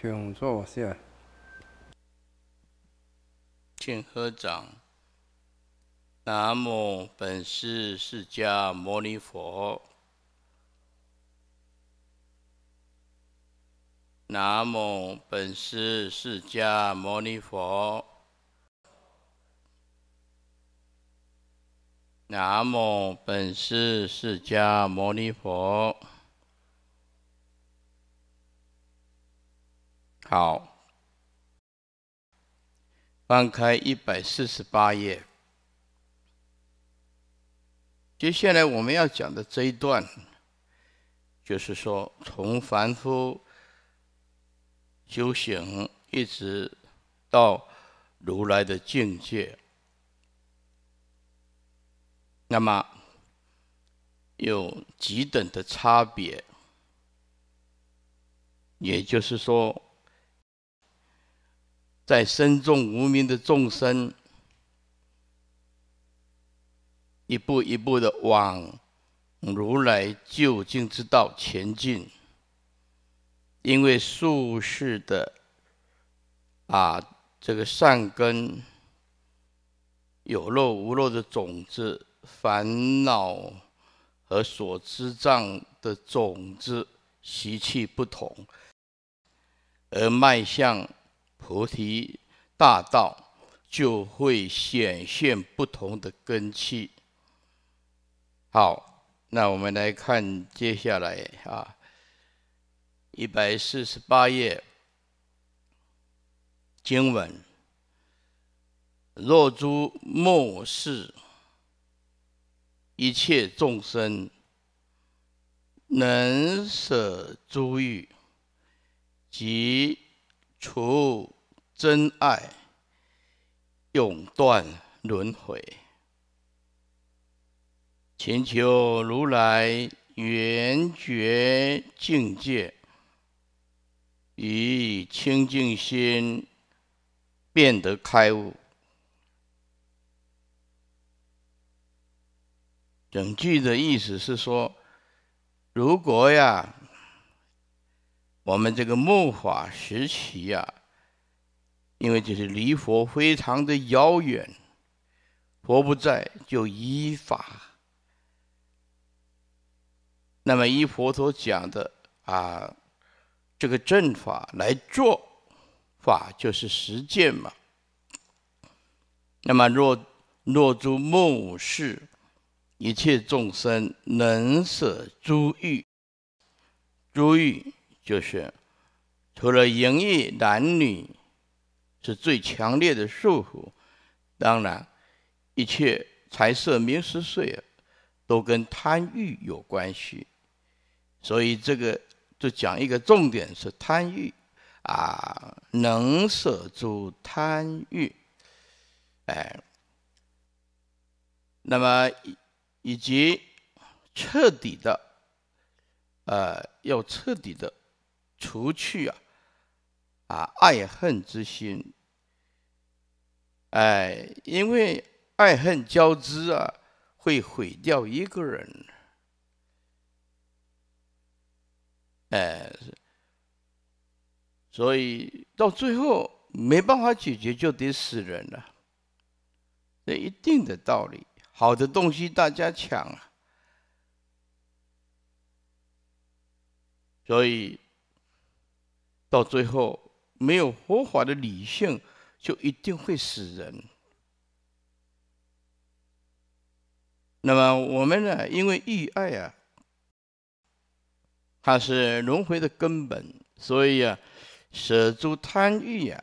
请坐下。请合掌。南无本师释迦牟尼佛。南无本师释迦牟尼佛。南无本师释迦牟尼佛。好，翻开一百四十八页。接下来我们要讲的这一段，就是说从凡夫修行一直到如来的境界，那么有几等的差别，也就是说。在身中无名的众生，一步一步的往如来究竟之道前进。因为术士的啊，这个善根有漏无漏的种子、烦恼和所知障的种子习气不同，而迈向。菩提大道就会显现不同的根器。好，那我们来看接下来啊，一百四十八页经文：若诸末世一切众生能舍诸欲，即除。真爱，永断轮回。请求如来圆觉境界，以清净心，变得开悟。整句的意思是说，如果呀，我们这个末法时期呀。因为这是离佛非常的遥远，佛不在就依法。那么依佛陀讲的啊，这个正法来做法就是实践嘛。那么若若诸末世一切众生能舍诸欲，诸欲就是除了淫欲、男女。是最强烈的束缚。当然，一切财色名食睡都跟贪欲有关系，所以这个就讲一个重点是贪欲啊，能舍诸贪欲，哎，那么以及彻底的，呃，要彻底的除去啊。啊，爱恨之心，哎，因为爱恨交织啊，会毁掉一个人。哎，所以到最后没办法解决，就得死人了。这一定的道理，好的东西大家抢啊，所以到最后。没有佛法的理性，就一定会死人。那么我们呢？因为欲爱啊，它是轮回的根本，所以啊，舍诸贪欲啊，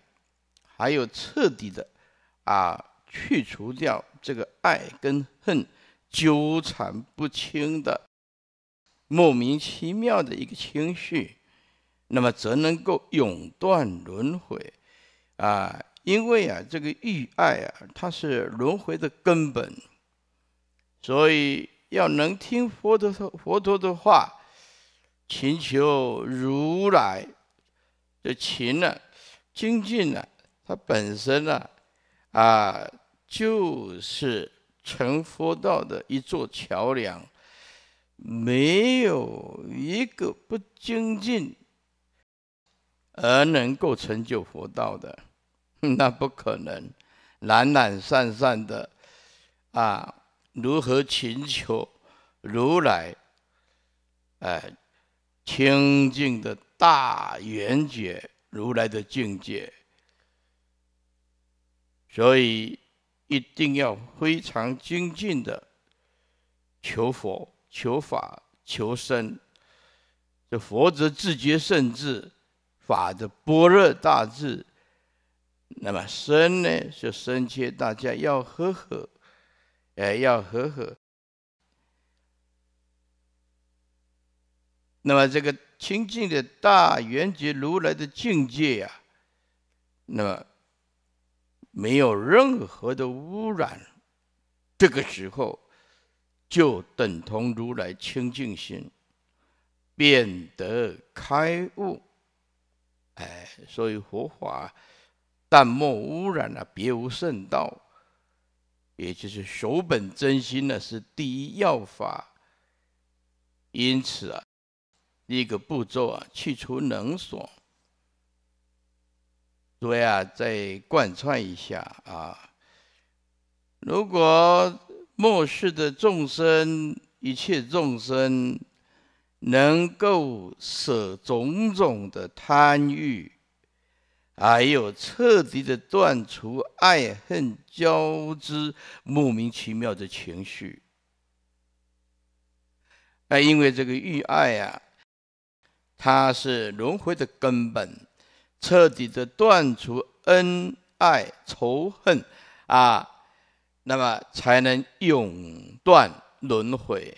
还有彻底的啊，去除掉这个爱跟恨纠缠不清的、莫名其妙的一个情绪。那么则能够永断轮回，啊，因为啊，这个欲爱啊，它是轮回的根本，所以要能听佛陀佛陀的话，请求如来，的勤呢，精进呢，它本身呢，啊，就是成佛道的一座桥梁，没有一个不精进。而能够成就佛道的，那不可能。懒懒散散的，啊，如何请求如来？哎，清净的大圆觉如来的境界，所以一定要非常精进的求佛、求法、求生。这佛则自觉甚至。法的般若大智，那么生呢？就生切大家要和和，哎，要和和。那么这个清净的大圆觉如来的境界啊，那么没有任何的污染，这个时候就等同如来清净心，变得开悟。哎，所以佛法，淡漠污染啊，别无圣道，也就是守本真心呢，是第一要法。因此啊，一个步骤啊，去除能所。所以啊，再贯穿一下啊，如果末世的众生，一切众生。能够舍种种的贪欲，还有彻底的断除爱恨交织、莫名其妙的情绪。哎，因为这个欲爱呀，它是轮回的根本。彻底的断除恩爱仇恨，啊，那么才能永断轮回。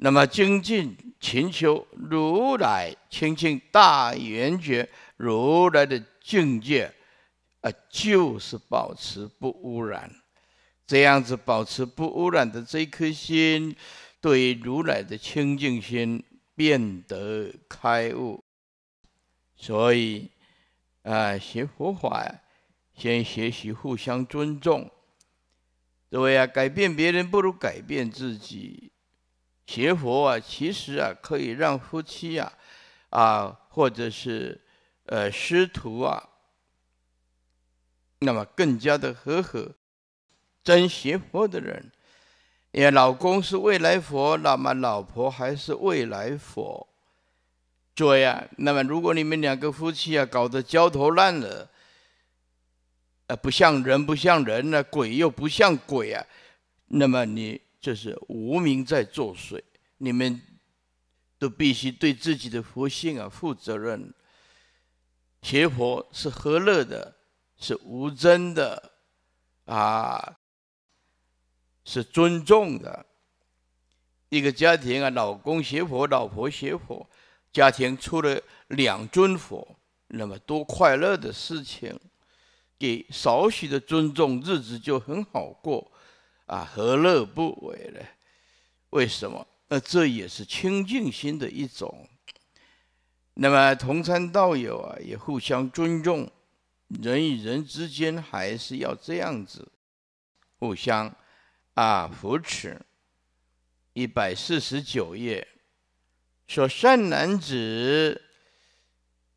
那么，精进勤修、如来清净大圆觉，如来的境界啊，就是保持不污染。这样子保持不污染的这一颗心，对于如来的清净心变得开悟。所以，啊，学佛法先学习互相尊重。对呀，改变别人不如改变自己。学佛啊，其实啊可以让夫妻呀，啊或者是呃师徒啊，那么更加的和和。真学佛的人，也老公是未来佛，那么老婆还是未来佛，对呀。那么如果你们两个夫妻啊搞得焦头烂额，呃不像人不像人，啊，鬼又不像鬼啊，那么你。就是无名在作祟，你们都必须对自己的佛性啊负责任。学佛是和乐的，是无争的，啊，是尊重的。一个家庭啊，老公学佛，老婆学佛，家庭出了两尊佛，那么多快乐的事情，给少许的尊重，日子就很好过。啊，何乐不为呢？为什么？那这也是清净心的一种。那么同参道友啊，也互相尊重，人与人之间还是要这样子，互相啊扶持。一百四十九页说：“善男子，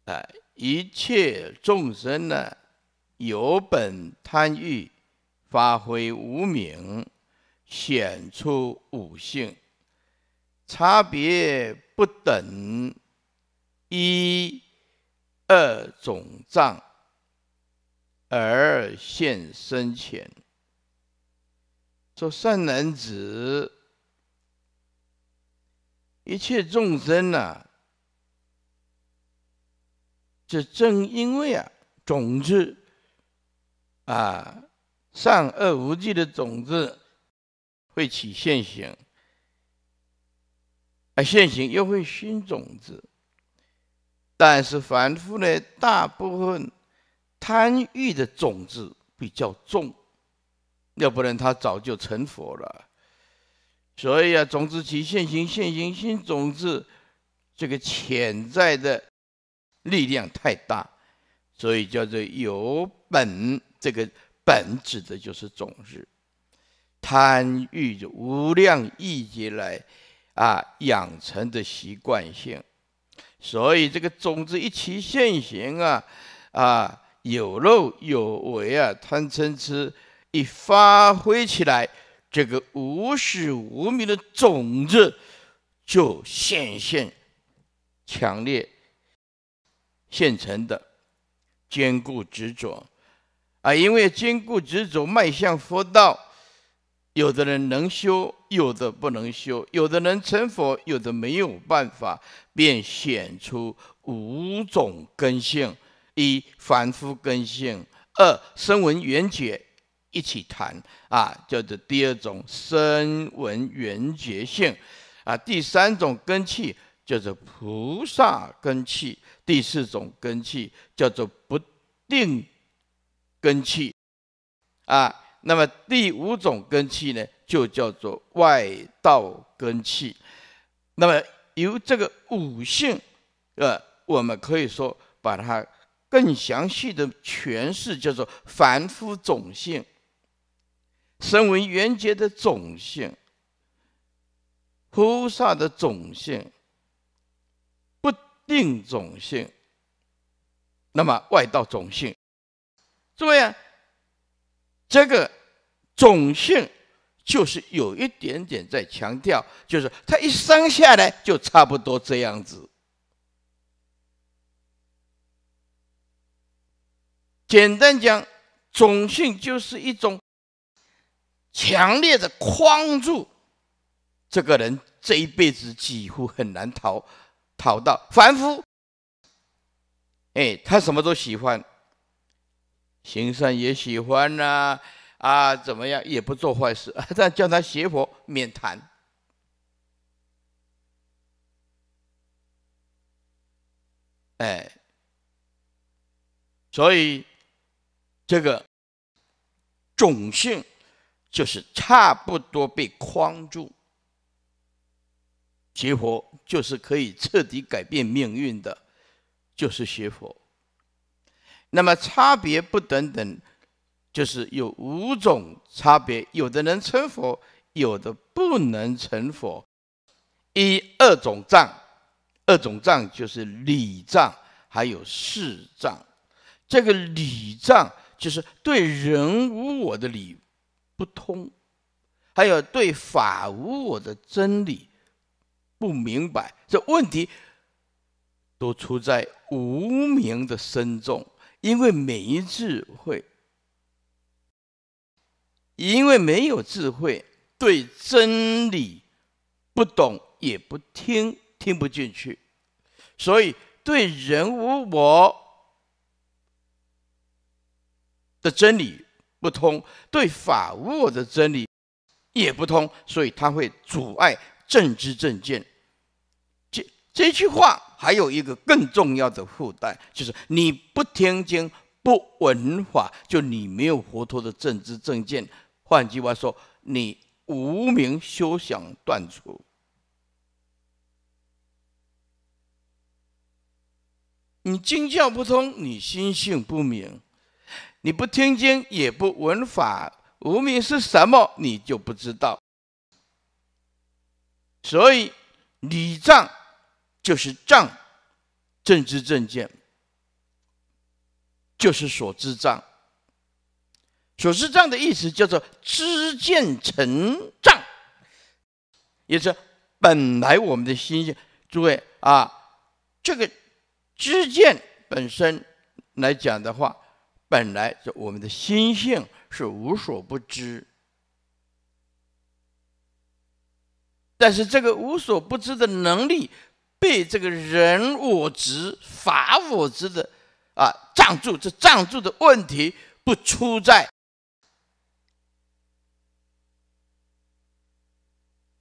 啊，一切众生呢，有本贪欲。”发挥无名，显出五性，差别不等，一、二种障，而现深浅。说善男子，一切众生呐，这正因为啊，种子啊。善恶无忌的种子会起现行，而现行又会熏种子。但是凡夫呢，大部分贪欲的种子比较重，要不然他早就成佛了。所以啊，种子起现行，现行熏种子，这个潜在的力量太大，所以叫做有本这个。本指的就是种子，贪欲无量意劫来啊养成的习惯性，所以这个种子一起现行啊啊有漏有为啊贪嗔痴一发挥起来，这个无始无明的种子就显现强烈、现成的坚固执着。啊，因为坚固执着迈向佛道，有的人能修，有的不能修；有的人成佛，有的没有办法，便显出五种根性：一、凡夫根性；二、声闻缘觉，一起谈啊，叫做第二种声闻缘觉性；啊，第三种根气叫做菩萨根气；第四种根气叫做不定。根气啊，那么第五种根气呢，就叫做外道根气。那么由这个五性，呃，我们可以说把它更详细的诠释，叫做凡夫种性、身为缘觉的种性、菩萨的种性、不定种性，那么外道种性。对么这个种性就是有一点点在强调，就是他一生下来就差不多这样子。简单讲，种性就是一种强烈的框住，这个人这一辈子几乎很难逃逃到凡夫。哎，他什么都喜欢。行善也喜欢呐，啊，怎么样？也不做坏事，但叫他邪佛，免谈。哎，所以这个种性就是差不多被框住。邪佛就是可以彻底改变命运的，就是邪佛。那么差别不等等，就是有五种差别：有的能成佛，有的不能成佛。一、二种障，二种障就是理障，还有事障。这个理障就是对人无我的理不通，还有对法无我的真理不明白。这问题都出在无名的深重。因为没智慧，因为没有智慧，对真理不懂也不听，听不进去，所以对人无我的真理不通，对法无我的真理也不通，所以他会阻碍正知正见。这这句话。还有一个更重要的负担，就是你不听经、不闻法，就你没有佛陀的政治正见。换句话说，你无名休想断除。你经教不通，你心性不明，你不听经也不闻法，无名是什么，你就不知道。所以礼藏。就是障，正知正见，就是所知障。所知障的意思叫做知见成障，也是本来我们的心性。诸位啊，这个知见本身来讲的话，本来就我们的心性是无所不知，但是这个无所不知的能力。被这个人我执、法我执的啊障住，这障住的问题不出在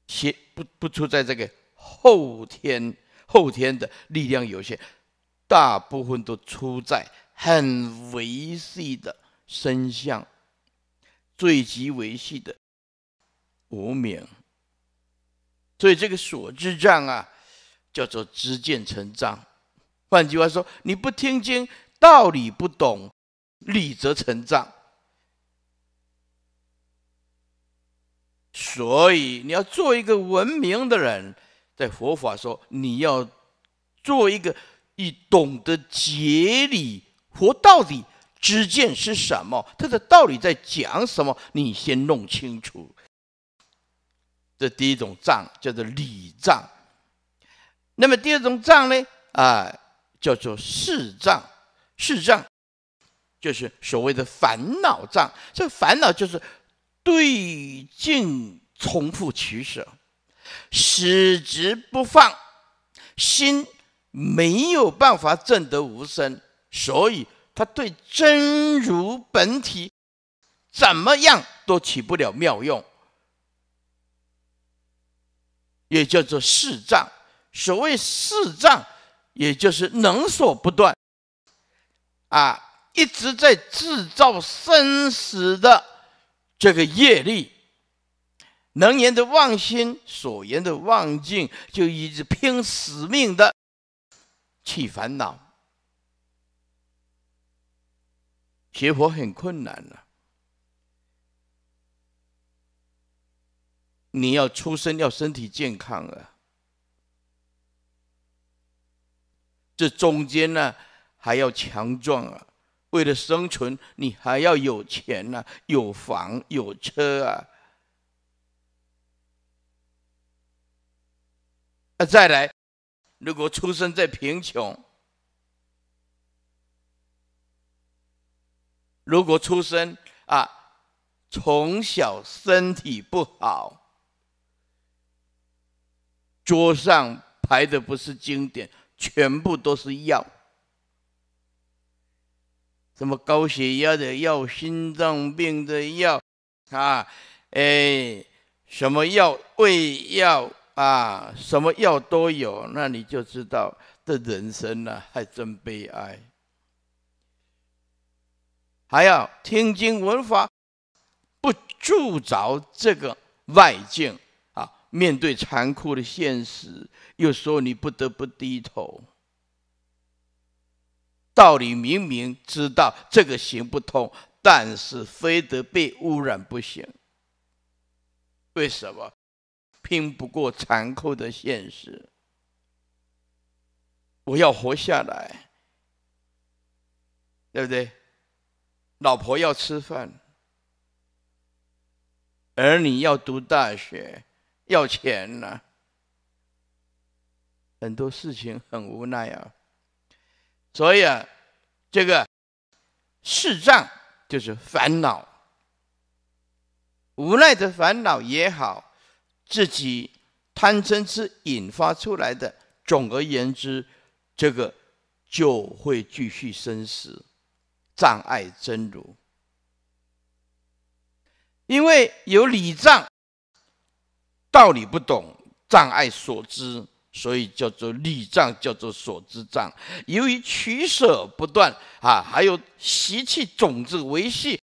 先，不不出在这个后天后天的力量有限，大部分都出在很维系的身相，最极维系的无名。所以这个所知障啊。叫做知见成障，换句话说，你不听经，道理不懂，理则成障。所以你要做一个文明的人，在佛法说，你要做一个以懂得解理，佛到底知见是什么，它的道理在讲什么，你先弄清楚。这第一种障叫做理障。那么第二种障呢？啊，叫做视障，视障就是所谓的烦恼障。这烦恼就是对境重复取舍，死执不放，心没有办法证得无生，所以他对真如本体怎么样都起不了妙用，也叫做视障。所谓四障，也就是能所不断，啊，一直在制造生死的这个业力，能言的妄心，所言的妄境，就一直拼死命的起烦恼，学佛很困难了，你要出生要身体健康啊。这中间呢，还要强壮啊！为了生存，你还要有钱啊，有房有车啊！啊，再来，如果出生在贫穷，如果出生啊，从小身体不好，桌上排的不是经典。全部都是药，什么高血压的药、心脏病的药啊，哎，什么药、胃药啊，什么药都有。那你就知道，这人生呢，还真悲哀。还要听经闻法，不铸着这个外境。面对残酷的现实，有时候你不得不低头。道理明明知道这个行不通，但是非得被污染不行。为什么？拼不过残酷的现实。我要活下来，对不对？老婆要吃饭，儿女要读大学。要钱呐，很多事情很无奈啊，所以啊，这个世障就是烦恼，无奈的烦恼也好，自己贪嗔痴引发出来的，总而言之，这个就会继续生死，障碍真如，因为有理障。道理不懂，障碍所知，所以叫做理障，叫做所知障。由于取舍不断，啊，还有习气种子维系，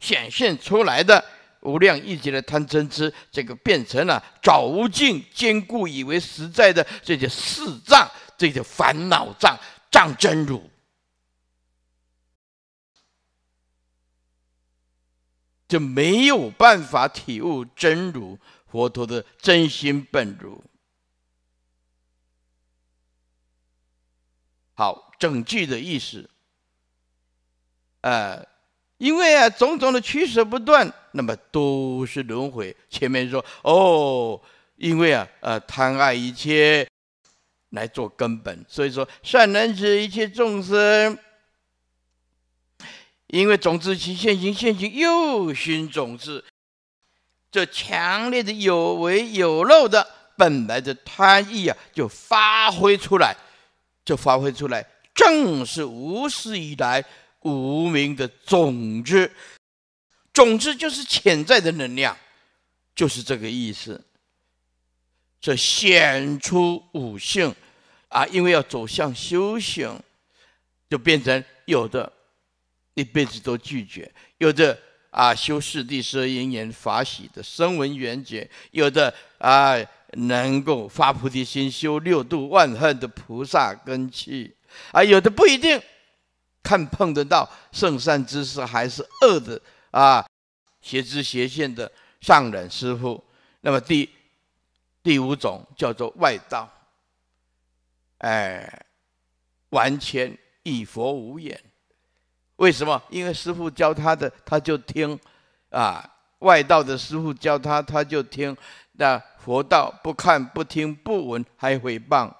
显现出来的无量一劫的贪嗔痴，这个变成了找无尽坚固以为实在的，这叫四障，这叫烦恼障，障真如，就没有办法体悟真如。佛陀的真心本如，好整句的意思，啊，因为啊种种的取舍不断，那么都是轮回。前面说哦，因为啊呃贪爱一切来做根本，所以说善男子一切众生，因为种子其现行，现行又熏种子。这强烈的有为有漏的本来的贪欲啊，就发挥出来，就发挥出来，正是无始以来无名的种子，种子就是潜在的能量，就是这个意思。这显出五性，啊，因为要走向修行，就变成有的，一辈子都拒绝，有的。啊，修四谛十二因缘法喜的声闻缘觉，有的啊能够发菩提心，修六度万恨的菩萨根器啊，有的不一定，看碰得到圣善知识，还是恶的啊，邪知邪见的上人师傅。那么第第五种叫做外道，哎，完全以佛无眼。为什么？因为师傅教他的，他就听；啊，外道的师傅教他，他就听。那佛道不看、不听、不闻，还毁谤。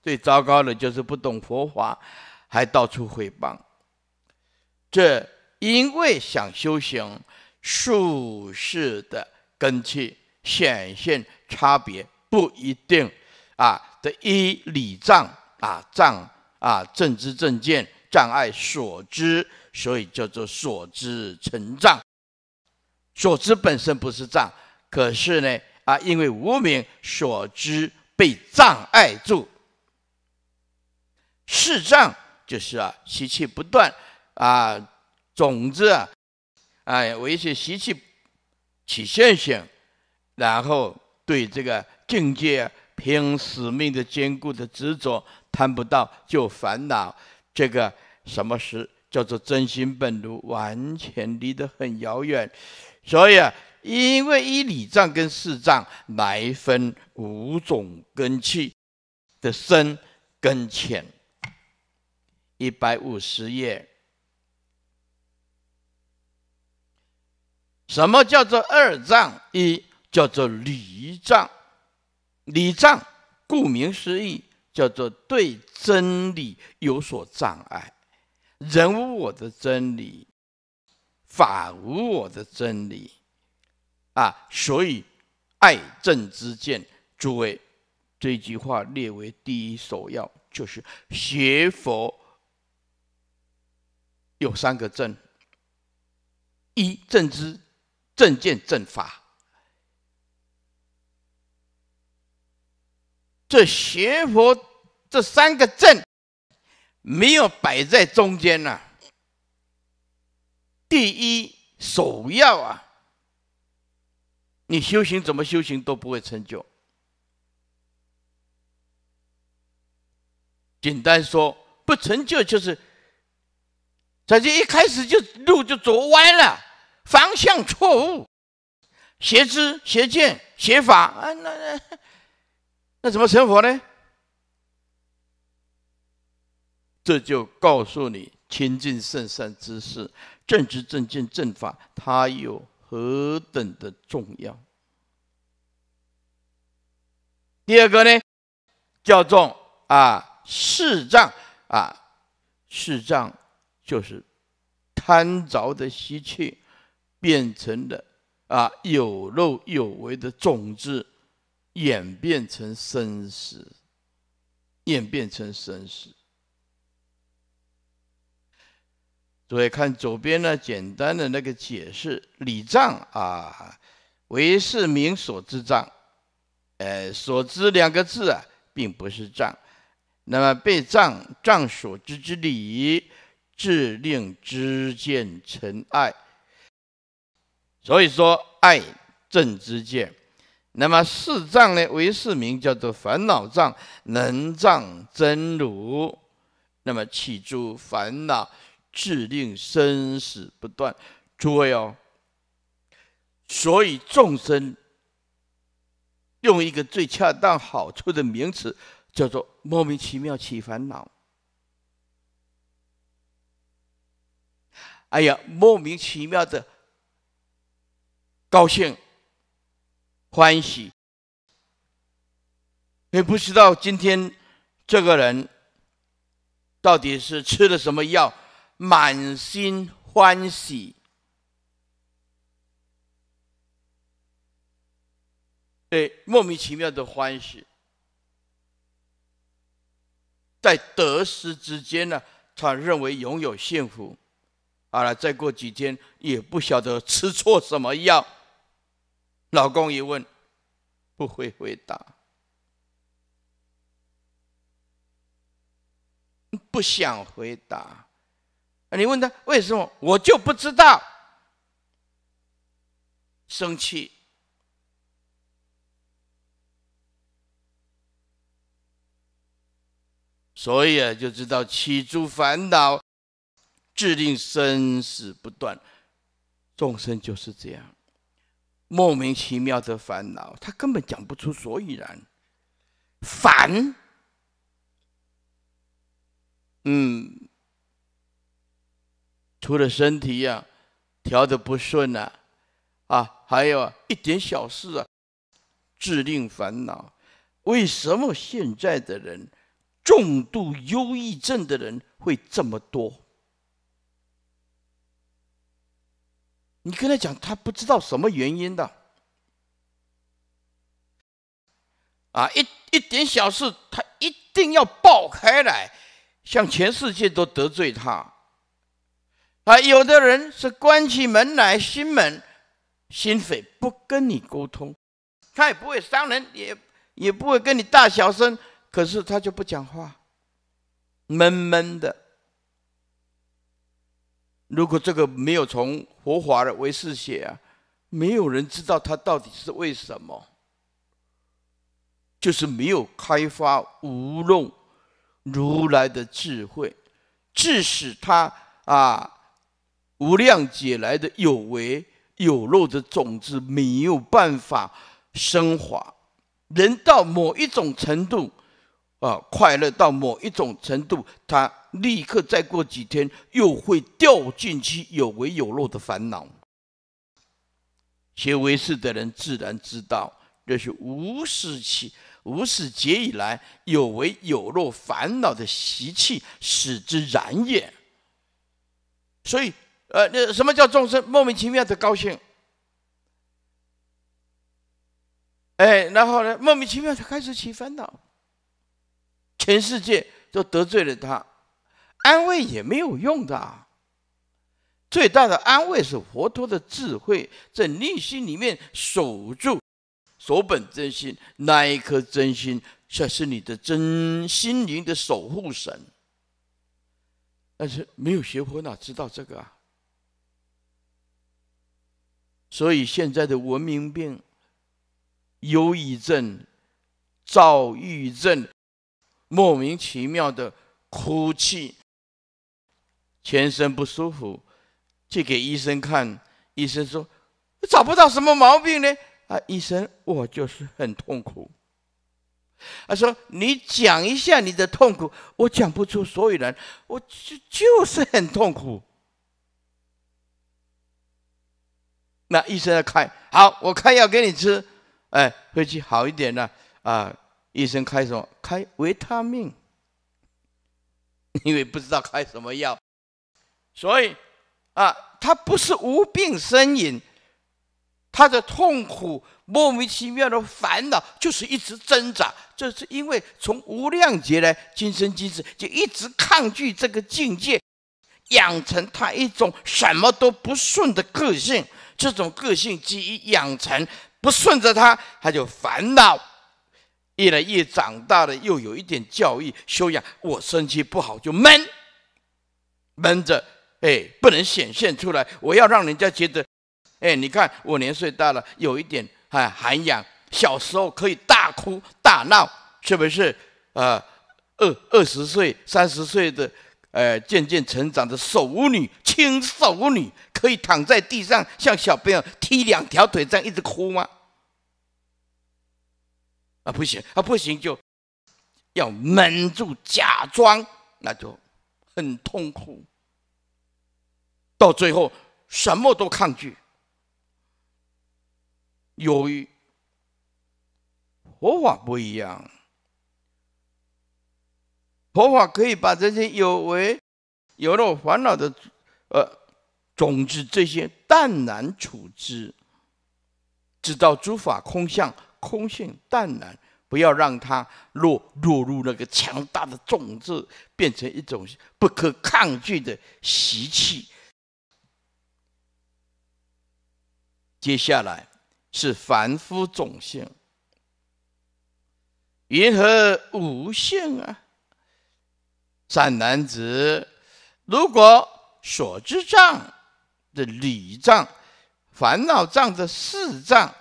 最糟糕的就是不懂佛法，还到处毁谤。这因为想修行，术士的根器显现差别不一定。啊，这一礼赞啊藏啊，正知正见障碍所知，所以叫做所知成障。所知本身不是障，可是呢，啊，因为无名所知被障碍住。视障就是啊，习气不断啊，种子啊，哎，一些习气起现象，然后对这个境界凭使命的坚固的执着。看不到就烦恼，这个什么事叫做真心本如，完全离得很遥远。所以啊，因为以理藏跟四藏来分五种根器的深跟浅。一百五十页，什么叫做二藏？一叫做理藏，理藏顾名思义。叫做对真理有所障碍，人无我的真理，法无我的真理，啊，所以爱正知见，诸位，这句话列为第一首要，就是学佛有三个正，一正知、正见、正法。这邪佛这三个证没有摆在中间呢。第一首要啊，你修行怎么修行都不会成就。简单说，不成就就是，在这一开始就路就走歪了，方向错误，邪知邪见邪法啊，那那。那怎么成佛呢？这就告诉你，亲近圣善之事、正知正见正法，它有何等的重要？第二个呢，叫做啊，世障啊，世障就是贪着的习气，变成了啊有漏有为的种子。演变成生死，演变成生死。诸位看左边呢，简单的那个解释，礼葬啊，为是民所知葬。呃，所知两个字啊，并不是葬。那么被葬葬所知之礼，致令知见尘埃。所以说，爱正知见。那么四障呢？为四名叫做烦恼障、能障、真如。那么起诸烦恼，制令生死不断。诸位哦，所以众生用一个最恰当好处的名词，叫做莫名其妙起烦恼。哎呀，莫名其妙的高兴。欢喜，也不知道今天这个人到底是吃了什么药，满心欢喜，对，莫名其妙的欢喜，在得失之间呢，他认为拥有幸福。好了，再过几天也不晓得吃错什么药。老公一问，不会回答，不想回答。你问他为什么，我就不知道。生气，所以啊，就知道起诸烦恼，制定生死不断，众生就是这样。莫名其妙的烦恼，他根本讲不出所以然，烦。嗯，除了身体呀调的不顺呐，啊，还有一点小事啊，致令烦恼。为什么现在的人重度忧郁症的人会这么多？你跟他讲，他不知道什么原因的，啊，一一点小事他一定要爆开来，向全世界都得罪他。啊，有的人是关起门来，心门心扉不跟你沟通，他也不会伤人，也也不会跟你大小声，可是他就不讲话，闷闷的。如果这个没有从佛法的维系写啊，没有人知道他到底是为什么。就是没有开发无漏如来的智慧，致使他啊无量劫来的有为有漏的种子没有办法升华，人到某一种程度。啊，快乐到某一种程度，他立刻再过几天又会掉进去有为有漏的烦恼。学为事的人自然知道，这是无始起、无始劫以来有为有漏烦恼的习气使之然也。所以，呃，那什么叫众生莫名其妙的高兴？哎，然后呢，莫名其妙的开始起烦恼。全世界都得罪了他，安慰也没有用的啊。最大的安慰是佛陀的智慧，在内心里面守住、守本真心，那一颗真心才是你的真心灵的守护神。但是没有学佛哪知道这个啊？所以现在的文明病、忧郁症、躁郁症。莫名其妙的哭泣，全身不舒服，去给医生看。医生说找不到什么毛病呢？啊，医生，我就是很痛苦。他说：“你讲一下你的痛苦，我讲不出所有人，我就就是很痛苦。”那医生要看，好，我看药给你吃，哎，回去好一点了啊。医生开什么？开维他命，因为不知道开什么药，所以啊，他不是无病呻吟，他的痛苦莫名其妙的烦恼，就是一直挣扎，这是因为从无量劫来今生今世就一直抗拒这个境界，养成他一种什么都不顺的个性，这种个性既已养成，不顺着他，他就烦恼。越来越长大了，又有一点教育修养。我生气不好就闷，闷着，哎，不能显现出来。我要让人家觉得，哎，你看我年岁大了，有一点哎涵养。小时候可以大哭大闹，是不是啊？二二十岁、三十岁的，呃，渐渐成长的熟女、轻熟女，可以躺在地上像小朋友踢两条腿这样一直哭吗？啊，不行啊，不行，就要蒙住，假装，那就很痛苦。到最后，什么都抗拒，由于佛法不一样，佛法可以把这些有为有了烦恼的呃种子，这些淡然处之，直到诸法空相。空性淡然，不要让它落落入那个强大的种子，变成一种不可抗拒的习气。接下来是凡夫种性，云何无性啊？善男子，如果所知障的理障、烦恼障的四障。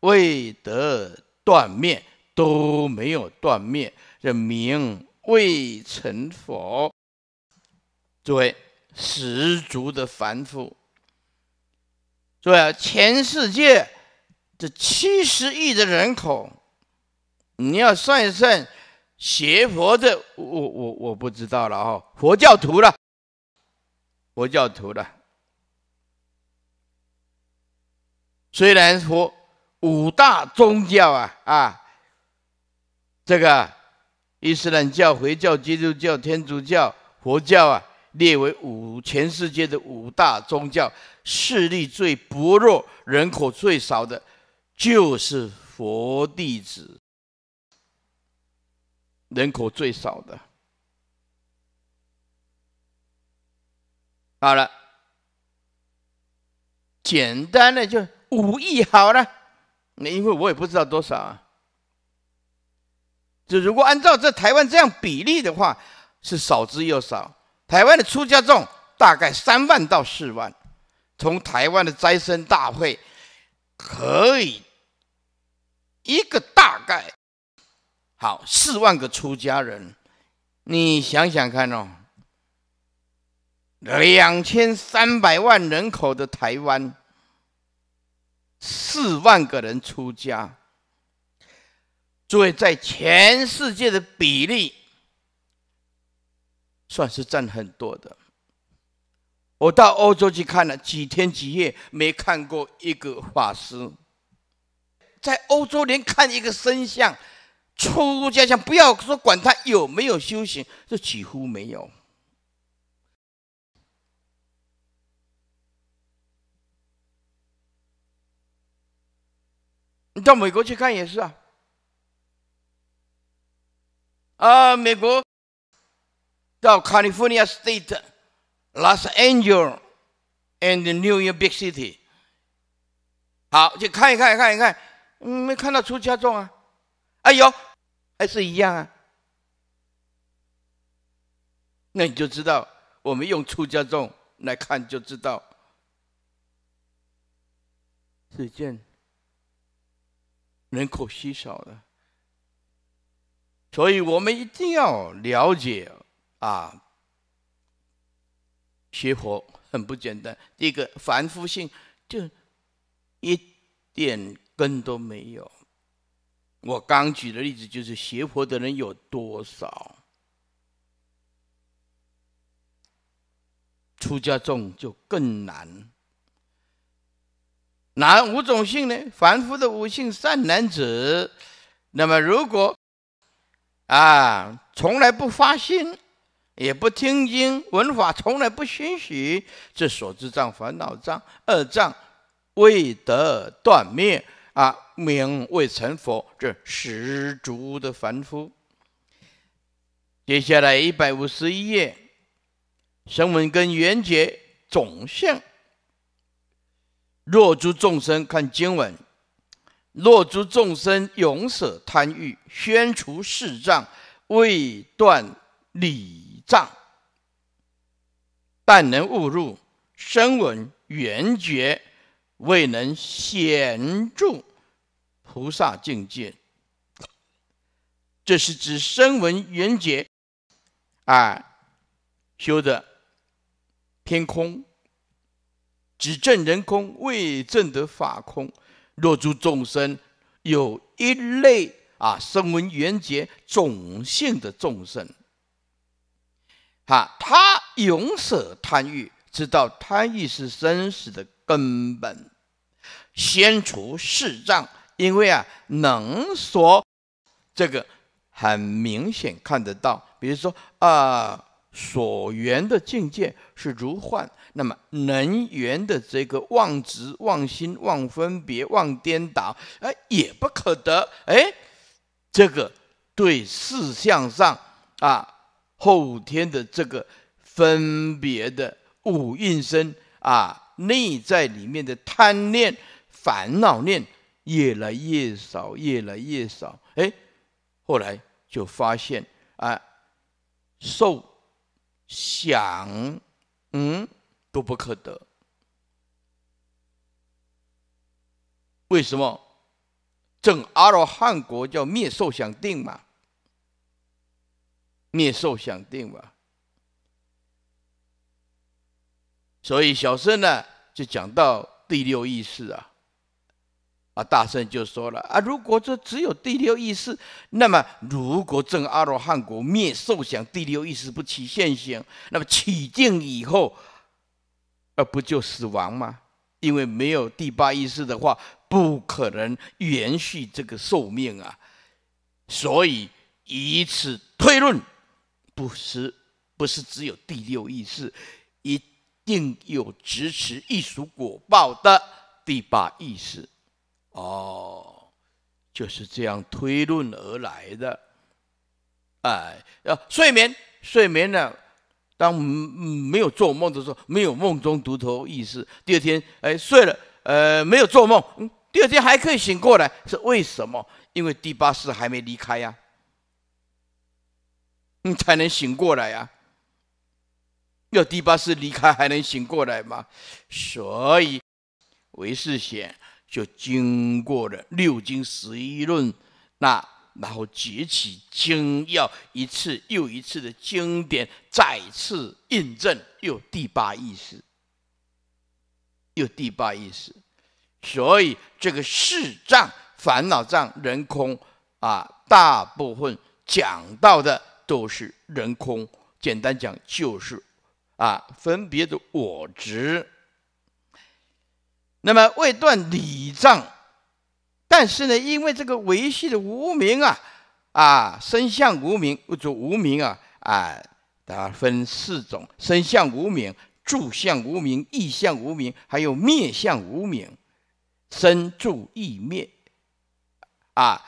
未得断灭，都没有断灭，这名未成佛。诸位，十足的凡夫。诸位啊，全世界这七十亿的人口，你要算一算，学佛的，我我我不知道了啊，佛教徒了，佛教徒的，虽然说。五大宗教啊啊，这个伊斯兰教、回教、基督教、天主教、佛教啊，列为五全世界的五大宗教势力最薄弱、人口最少的，就是佛弟子，人口最少的。好了，简单的就五亿好了。那因为我也不知道多少啊，就如果按照这台湾这样比例的话，是少之又少。台湾的出家众大概三万到四万，从台湾的斋僧大会可以一个大概，好四万个出家人，你想想看哦，两千三百万人口的台湾。四万个人出家，作为在全世界的比例，算是占很多的。我到欧洲去看了几天几夜，没看过一个法师。在欧洲连看一个身像、出家像，不要说管他有没有修行，这几乎没有。你到美国去看也是啊，啊，美国到 California State, Los Angeles and New York big city，好去看一看，看一看，没看到出家众啊，哎呦，还是一样啊，那你就知道，我们用出家众来看就知道。子件。人口稀少的，所以我们一定要了解啊，学佛很不简单。第一个，凡夫性就一点根都没有。我刚举的例子就是，学佛的人有多少？出家众就更难。哪五种性呢？凡夫的五性善男子，那么如果啊，从来不发心，也不听经闻法，从来不熏习，这所知障、烦恼障、二障未得断灭啊，名未成佛，这十足的凡夫。接下来一百五十一页，声闻根缘结总相。若诸众生看经文，若诸众生永舍贪欲，宣除世障，未断理障，但能悟入声闻缘觉，未能显著菩萨境界。这是指声闻缘觉，啊，修的天空。只证人空，未证得法空。若诸众生有一类啊，声闻缘觉种性的众生，啊，他永舍贪欲，知道贪欲是生死的根本，先除世障。因为啊，能说这个很明显看得到，比如说啊。所缘的境界是如幻，那么能缘的这个妄执、妄心、妄分别、妄颠倒，哎，也不可得。哎，这个对事相上啊，后天的这个分别的五蕴身啊，内在里面的贪念、烦恼念越来越少，越来越少。哎，后来就发现啊，受。想，嗯，都不可得。为什么？正阿罗汉国叫灭受想定嘛，灭受想定嘛。所以小生呢，就讲到第六意识啊。啊，大圣就说了啊，如果这只有第六意识，那么如果证阿罗汉果灭受想，第六意识不起现行，那么起境以后，啊，不就死亡吗？因为没有第八意识的话，不可能延续这个寿命啊。所以以此推论，不是不是只有第六意识，一定有支持艺术果报的第八意识。哦，就是这样推论而来的。哎，要睡眠，睡眠呢？当没有做梦的时候，没有梦中独头意识。第二天，哎，睡了，呃，没有做梦，第二天还可以醒过来，是为什么？因为第八识还没离开呀，你才能醒过来呀。要第八识离开，还能醒过来吗？所以，唯是显。就经过了六经十一论，那然后结起经要一次又一次的经典，再次印证，又第八意识，又第八意识，所以这个世障、烦恼障、人空啊，大部分讲到的都是人空，简单讲就是啊，分别的我执。那么未断理障，但是呢，因为这个维系的无名啊，啊身相无名，或者无名啊，啊，它分四种：身相无名、住相无名、意相无名，还有灭相无名，身住意灭，啊，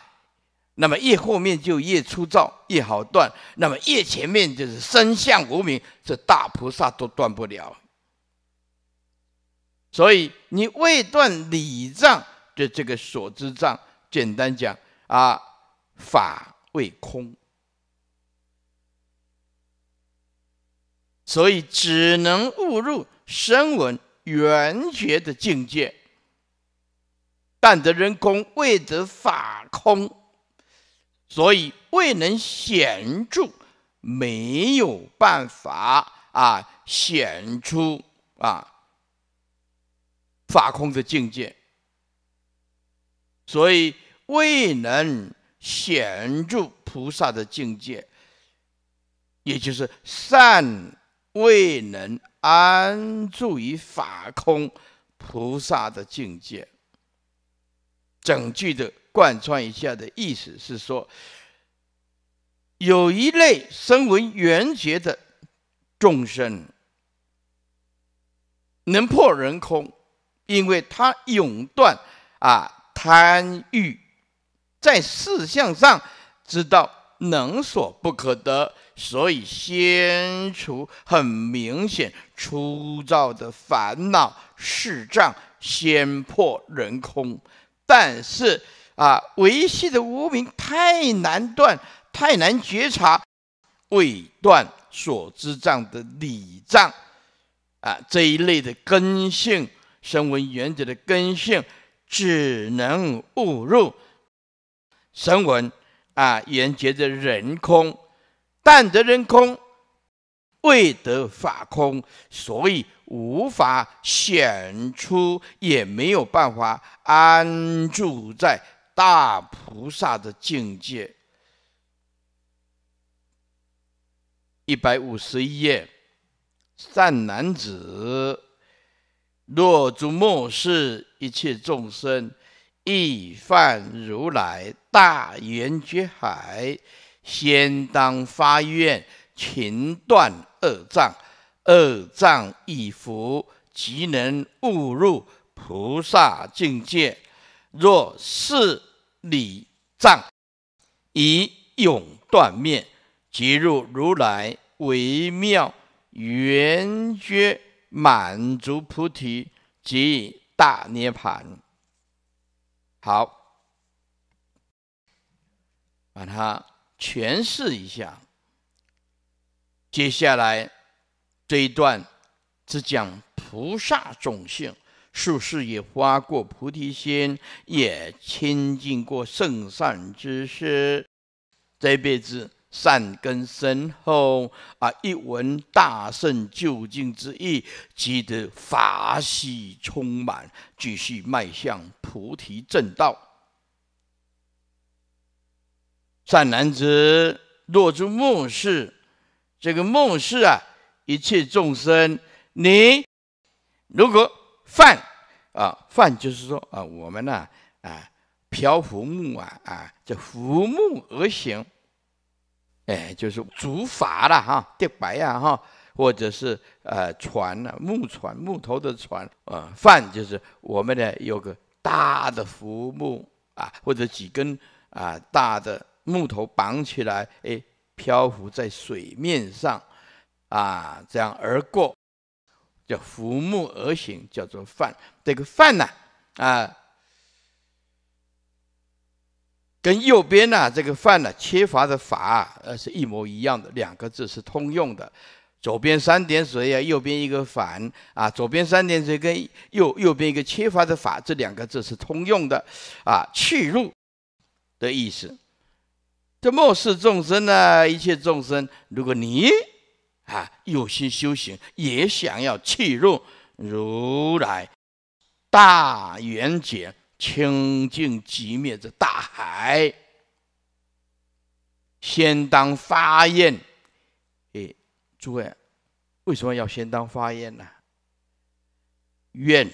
那么越后面就越粗糙，越好断；那么越前面就是身相无名，这大菩萨都断不了。所以你未断理障的这个所知障，简单讲啊，法未空，所以只能误入声闻缘觉的境界，但得人空，未得法空，所以未能显著，没有办法啊显出啊。法空的境界，所以未能显著菩萨的境界，也就是善未能安住于法空菩萨的境界。整句的贯穿一下的意思是说，有一类身为缘觉的众生，能破人空。因为他永断啊贪欲，在事相上知道能所不可得，所以先除很明显粗糙的烦恼事障，先破人空。但是啊，维系的无名太难断，太难觉察，未断所知障的理障啊这一类的根性。声闻缘觉的根性只能误入声闻啊，缘觉的人空，但得人空，未得法空，所以无法显出，也没有办法安住在大菩萨的境界。一百五十一页，善男子。若诸末世一切众生，亦犯如来大圆觉海，先当发愿，勤断恶障，恶障以伏，即能悟入菩萨境界。若是理障，以永断灭，即入如来微妙圆觉。满足菩提及大涅槃。好，把它诠释一下。接下来这一段只讲菩萨种性，术士也发过菩提心，也亲近过圣善之师，这辈子。善根深厚啊！一闻大圣究竟之意，即得法喜充满，继续迈向菩提正道。善男子，若诸末世，这个末世啊，一切众生，你如果犯啊，犯就是说啊，我们呢啊，漂浮木啊啊，这浮木而行。哎，就是竹筏了哈，电白呀哈，或者是呃船呢，木船，木头的船，呃帆就是我们呢有个大的浮木啊，或者几根啊大的木头绑起来，哎，漂浮在水面上，啊，这样而过，叫浮木而行，叫做帆。这个帆呢，啊。跟右边呢，这个“犯”呢，缺乏的“法，呃，是一模一样的，两个字是通用的。左边三点水啊，右边一个“反啊，左边三点水跟右右边一个缺乏的“法，这两个字是通用的，啊，去入的意思。这末世众生呢，一切众生，如果你啊有心修行，也想要去入如来大圆觉。清净寂灭之大海，先当发愿。哎，诸位，为什么要先当发愿呢？愿，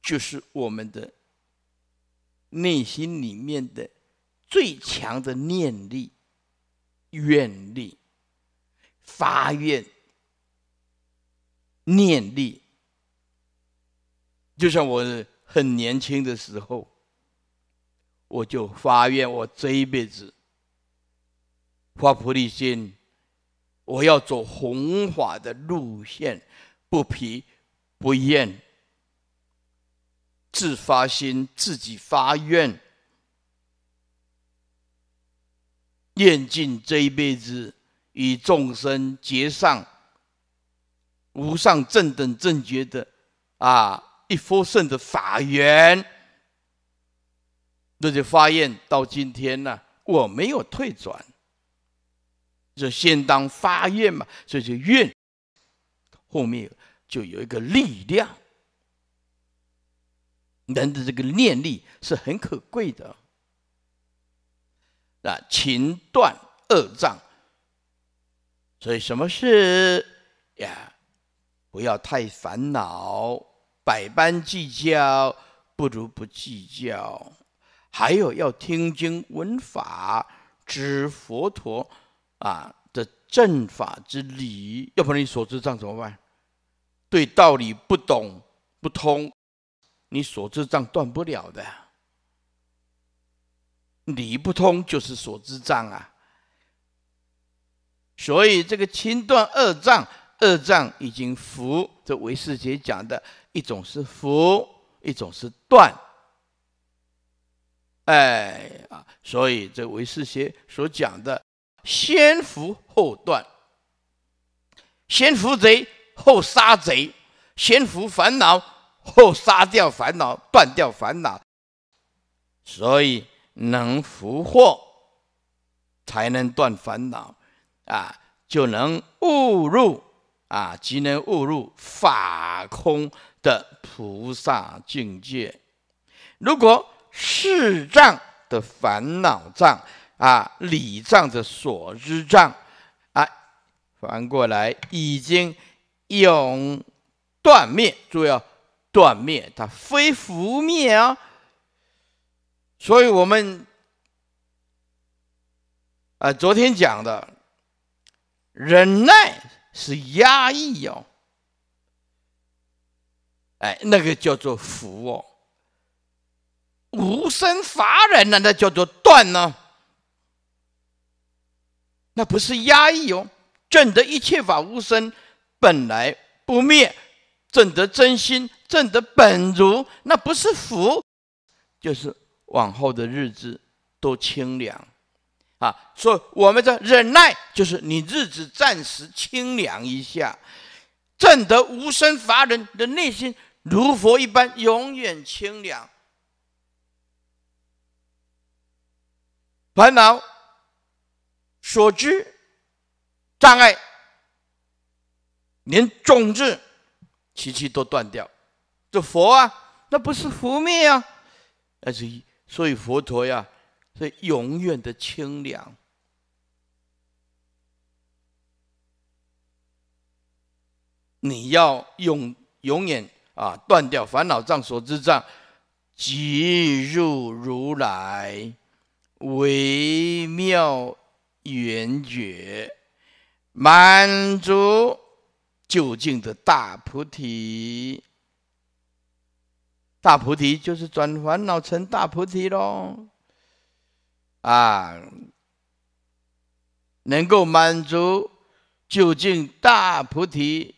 就是我们的内心里面的最强的念力、愿力、发愿念力。就像我。很年轻的时候，我就发愿，我这一辈子发菩提心，我要走弘法的路线，不疲不厌，自发心，自己发愿，念尽这一辈子与众生结上无上正等正觉的啊。一佛圣的法缘，那些发愿到今天呢，我没有退转，就先当发愿嘛，所以就愿后面就有一个力量。人的这个念力是很可贵的啊，情断恶障，所以什么事呀，不要太烦恼。百般计较，不如不计较。还有要听经闻法，知佛陀啊的正法之理，要不然你所知障怎么办？对道理不懂不通，你所知障断不了的。理不通就是所知障啊。所以这个清断二障，二障已经服。这维世节讲的。一种是福，一种是断。哎啊，所以这唯识学所讲的，先福后断，先伏贼后杀贼，先伏烦恼后杀掉烦恼，断掉烦恼，所以能福祸，才能断烦恼，啊，就能悟入啊，即能悟入法空。的菩萨境界，如果世障的烦恼障啊、理障的所知障啊，反过来已经永断灭。注意哦，断灭，它非覆灭哦。所以我们啊，昨天讲的忍耐是压抑哦，哎，那个叫做福哦。无生法忍呢？那叫做断呢。那不是压抑哦。证得一切法无生，本来不灭；证得真心，证得本如，那不是福，就是往后的日子都清凉啊。所以我们的忍耐，就是你日子暂时清凉一下。证得无生法忍的内心。如佛一般，永远清凉。烦恼、所知、障碍，连种子、其气都断掉。这佛啊，那不是佛灭啊，那是所以佛陀呀，是永远的清凉。你要用永远。啊，断掉烦恼障所知障，即入如来微妙圆觉，满足究竟的大菩提。大菩提就是转烦恼成大菩提喽。啊，能够满足究竟大菩提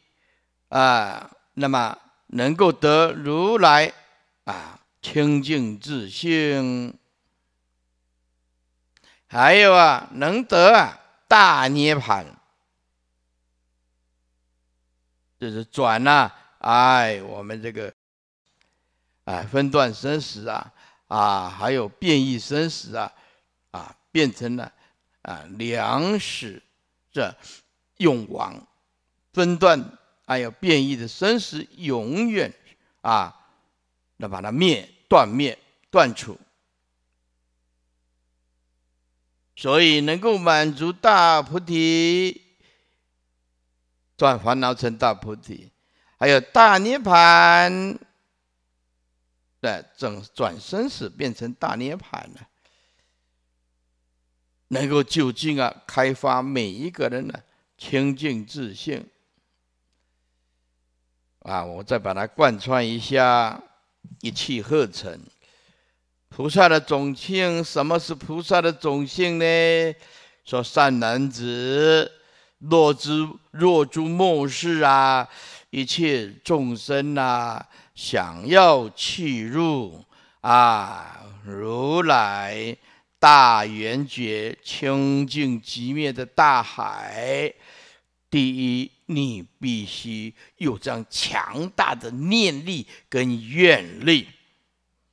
啊，那么。能够得如来啊清净自性，还有啊能得啊大涅盘，这是转呐，哎我们这个啊分段生死啊啊还有变异生死啊啊变成了啊两食这永亡分段。还有变异的生死永远啊，那把它灭断灭断除，所以能够满足大菩提断烦恼成大菩提，还有大涅槃的转转身死变成大涅槃了。能够就近啊开发每一个人的清净自性。啊，我再把它贯穿一下，一气呵成。菩萨的种性，什么是菩萨的种性呢？说善男子，若诸若诸末世啊，一切众生啊，想要弃入啊，如来大圆觉清净极灭的大海，第一。你必须有这样强大的念力跟愿力。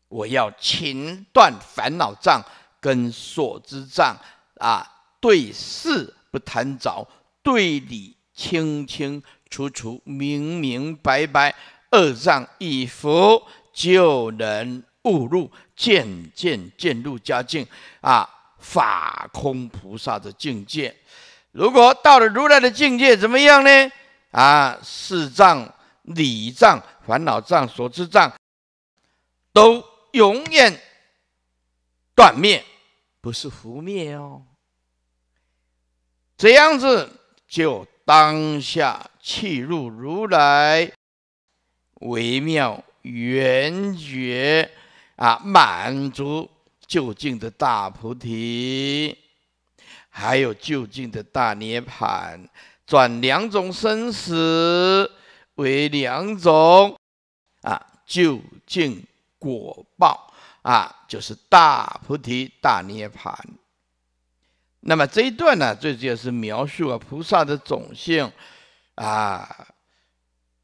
我要勤断烦恼障跟所知障啊，对事不贪着，对理清清楚楚、明明白白，二障一伏就能悟入，渐渐渐入佳境啊，法空菩萨的境界。如果到了如来的境界，怎么样呢？啊，四障、理障、烦恼障、所知障，都永远断灭，不是浮灭哦。这样子就当下契入如来微妙圆觉啊，满足究竟的大菩提。还有就近的大涅槃，转两种生死为两种啊，就近果报啊，就是大菩提大涅槃。那么这一段呢，最主要是描述了菩萨的种性啊。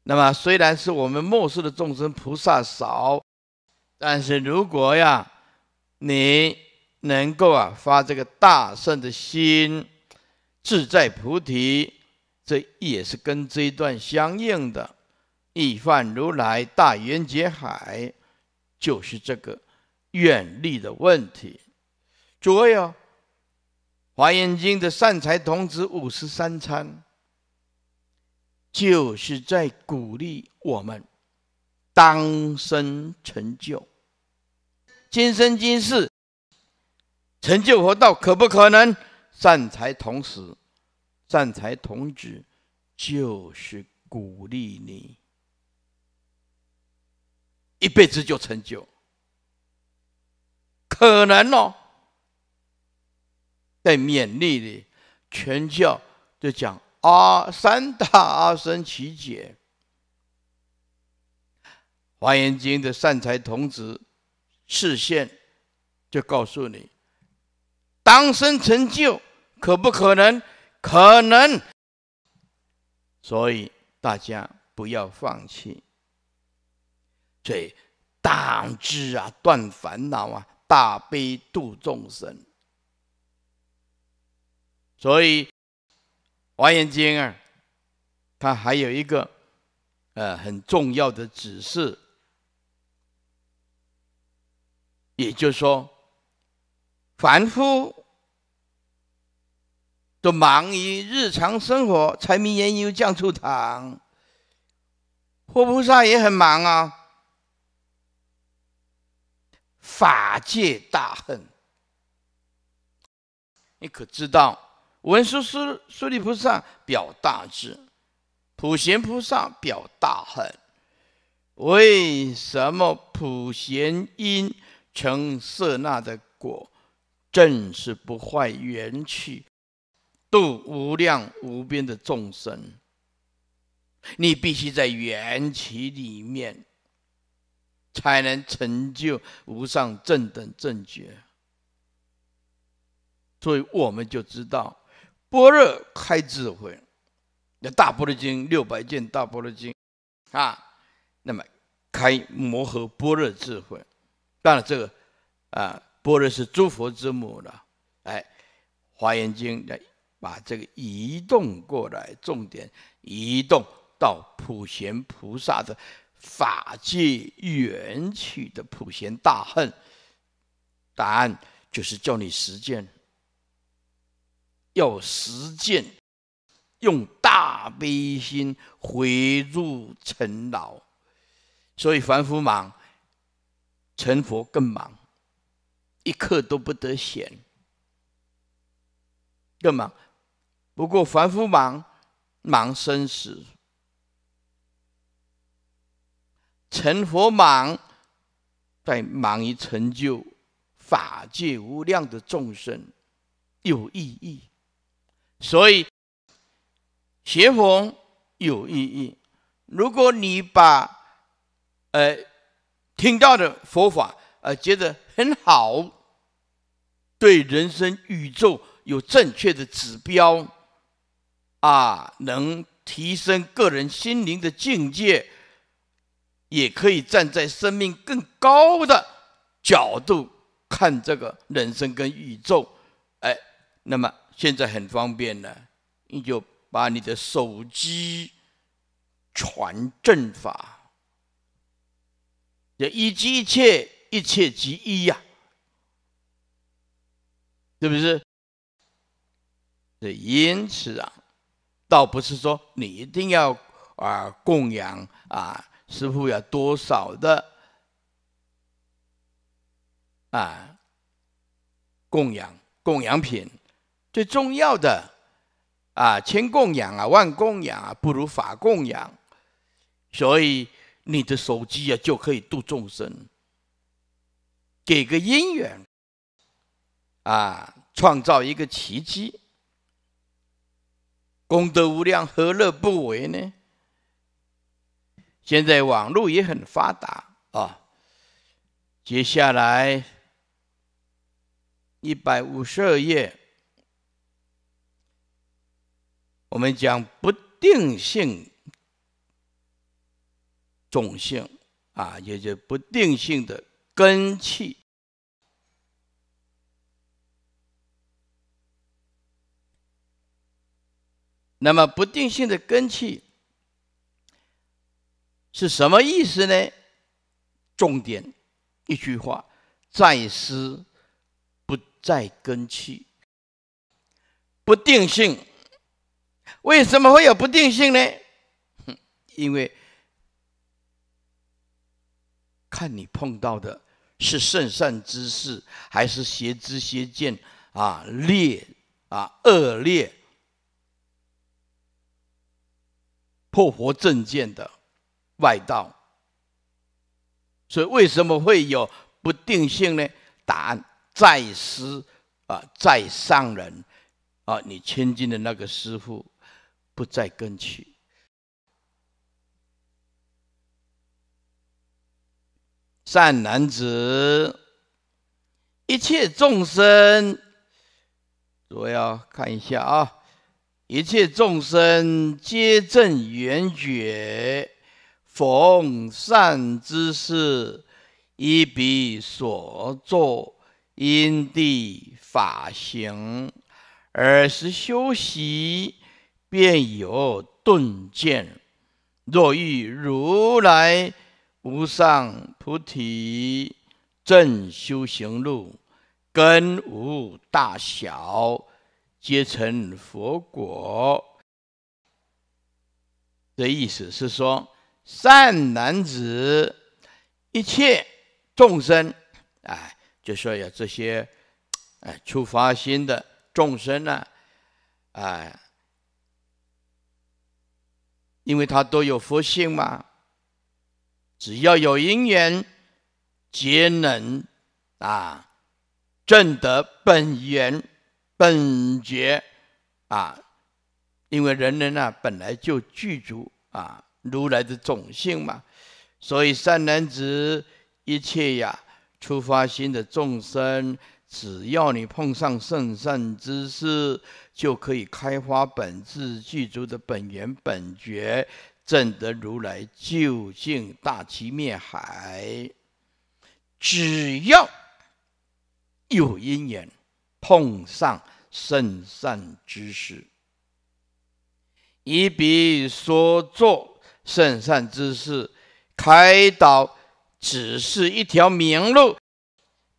那么虽然是我们末世的众生菩萨少，但是如果呀，你。能够啊发这个大圣的心，志在菩提，这也是跟这一段相应的。一饭如来大圆劫海，就是这个愿力的问题。诸位哦，《华严经》的善财童子五十三参，就是在鼓励我们当生成就，今生今世。成就佛道可不可能？善财童子，善财童子就是鼓励你，一辈子就成就，可能哦。在勉励里，全教就讲阿三大阿僧奇解，《华严经》的善财童子示现，就告诉你。当生成就，可不可能？可能。所以大家不要放弃。这大智啊，断烦恼啊，大悲度众生。所以《华严经》啊，它还有一个呃很重要的指示，也就是说，凡夫。都忙于日常生活，柴米盐油酱醋糖。活菩萨也很忙啊。法界大恨，你可知道？文殊师师利菩萨表大智，普贤菩萨表大恨。为什么普贤因成色那的果，正是不坏元气。度无量无边的众生，你必须在缘起里面才能成就无上正等正觉。所以我们就知道，般若开智慧，那《大般若经》六百卷，《大般若经》啊，那么开摩诃般若智慧。当然这个啊，般若是诸佛之母了。哎，《华严经》把这个移动过来，重点移动到普贤菩萨的法界缘起的普贤大恨。答案就是叫你实践，要实践，用大悲心回入尘劳，所以凡夫忙，成佛更忙，一刻都不得闲，更忙。不过凡夫忙，忙生死；成佛忙，在忙于成就法界无量的众生，有意义。所以学佛有意义。如果你把呃听到的佛法呃觉得很好，对人生、宇宙有正确的指标。啊，能提升个人心灵的境界，也可以站在生命更高的角度看这个人生跟宇宙。哎，那么现在很方便呢，你就把你的手机传正法，这一即一切，一切即一呀，是不是？这因此啊。倒不是说你一定要啊供养啊师傅要多少的啊供养供养品，最重要的啊千供养啊万供养啊不如法供养，所以你的手机啊就可以度众生，给个姻缘啊创造一个奇迹。功德无量，何乐不为呢？现在网络也很发达啊。接下来一百五十二页，我们讲不定性种性啊，也就是不定性的根器。那么不定性的根气是什么意思呢？重点一句话，在思不在根气。不定性，为什么会有不定性呢？因为看你碰到的是圣善之事，还是邪知邪见啊，劣啊，恶劣。破佛正见的外道，所以为什么会有不定性呢？答案在师啊，在上人啊，你亲近的那个师父不再跟去。善男子，一切众生，我要看一下啊。一切众生皆正圆觉，逢善之事，以彼所作因地法行，尔时修习，便有顿见。若遇如来无上菩提正修行路，根无大小。皆成佛果的意思是说，善男子，一切众生啊，就说有这些，哎，出发心的众生呢，啊，因为他都有佛性嘛，只要有因缘，皆能啊，证得本源。本觉啊，因为人人呢本来就具足啊如来的种性嘛，所以善男子一切呀，出发心的众生，只要你碰上圣善之事，就可以开发本自具足的本源本觉，证得如来究竟大奇灭海。只要有因缘。奉上甚善之事，以彼所作甚善之事开导，只是一条明路；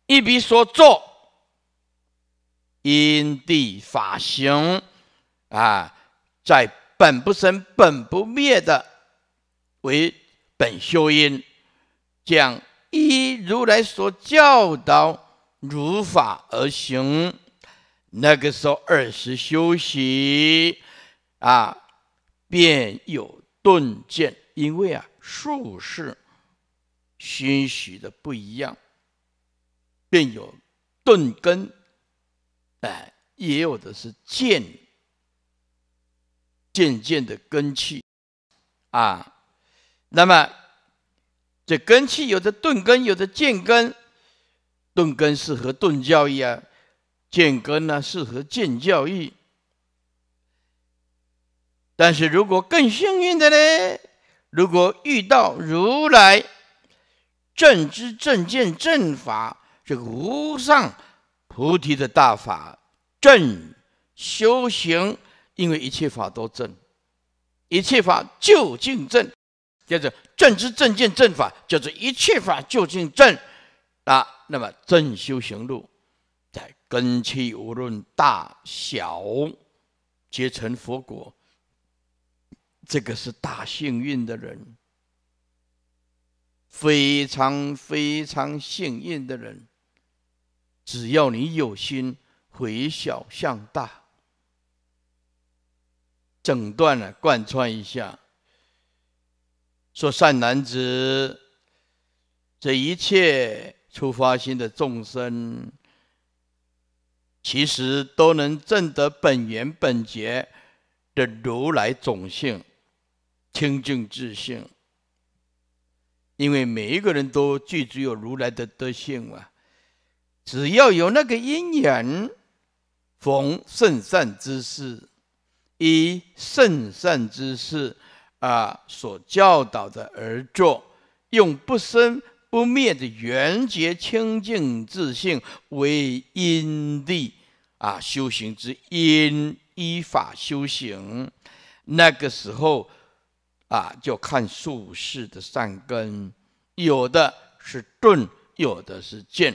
一彼所作因地法行，啊，在本不生、本不灭的为本修因，讲依如来所教导。如法而行，那个时候二十修习啊，便有顿见，因为啊，术式熏习的不一样，便有顿根，哎，也有的是渐，渐渐的根气啊。那么这根气有的顿根，有的渐根。顿根适合顿教义啊，见根呢适合见教义。但是如果更幸运的呢，如果遇到如来正知正见正法这个无上菩提的大法正修行，因为一切法都正，一切法究竟正，叫做正知正见正法，叫做一切法究竟正啊。那么正修行路，在根器无论大小，皆成佛果。这个是大幸运的人，非常非常幸运的人。只要你有心回小向大，整段呢贯穿一下，说善男子，这一切。出发心的众生，其实都能证得本源本觉的如来种性、清净自性。因为每一个人都具足有如来的德性嘛，只要有那个因缘，逢圣善之事，以圣善之事啊所教导的而做，用不生。不灭的圆觉清净自性为因地啊，修行之因，依法修行。那个时候啊，就看术士的善根，有的是钝，有的是剑。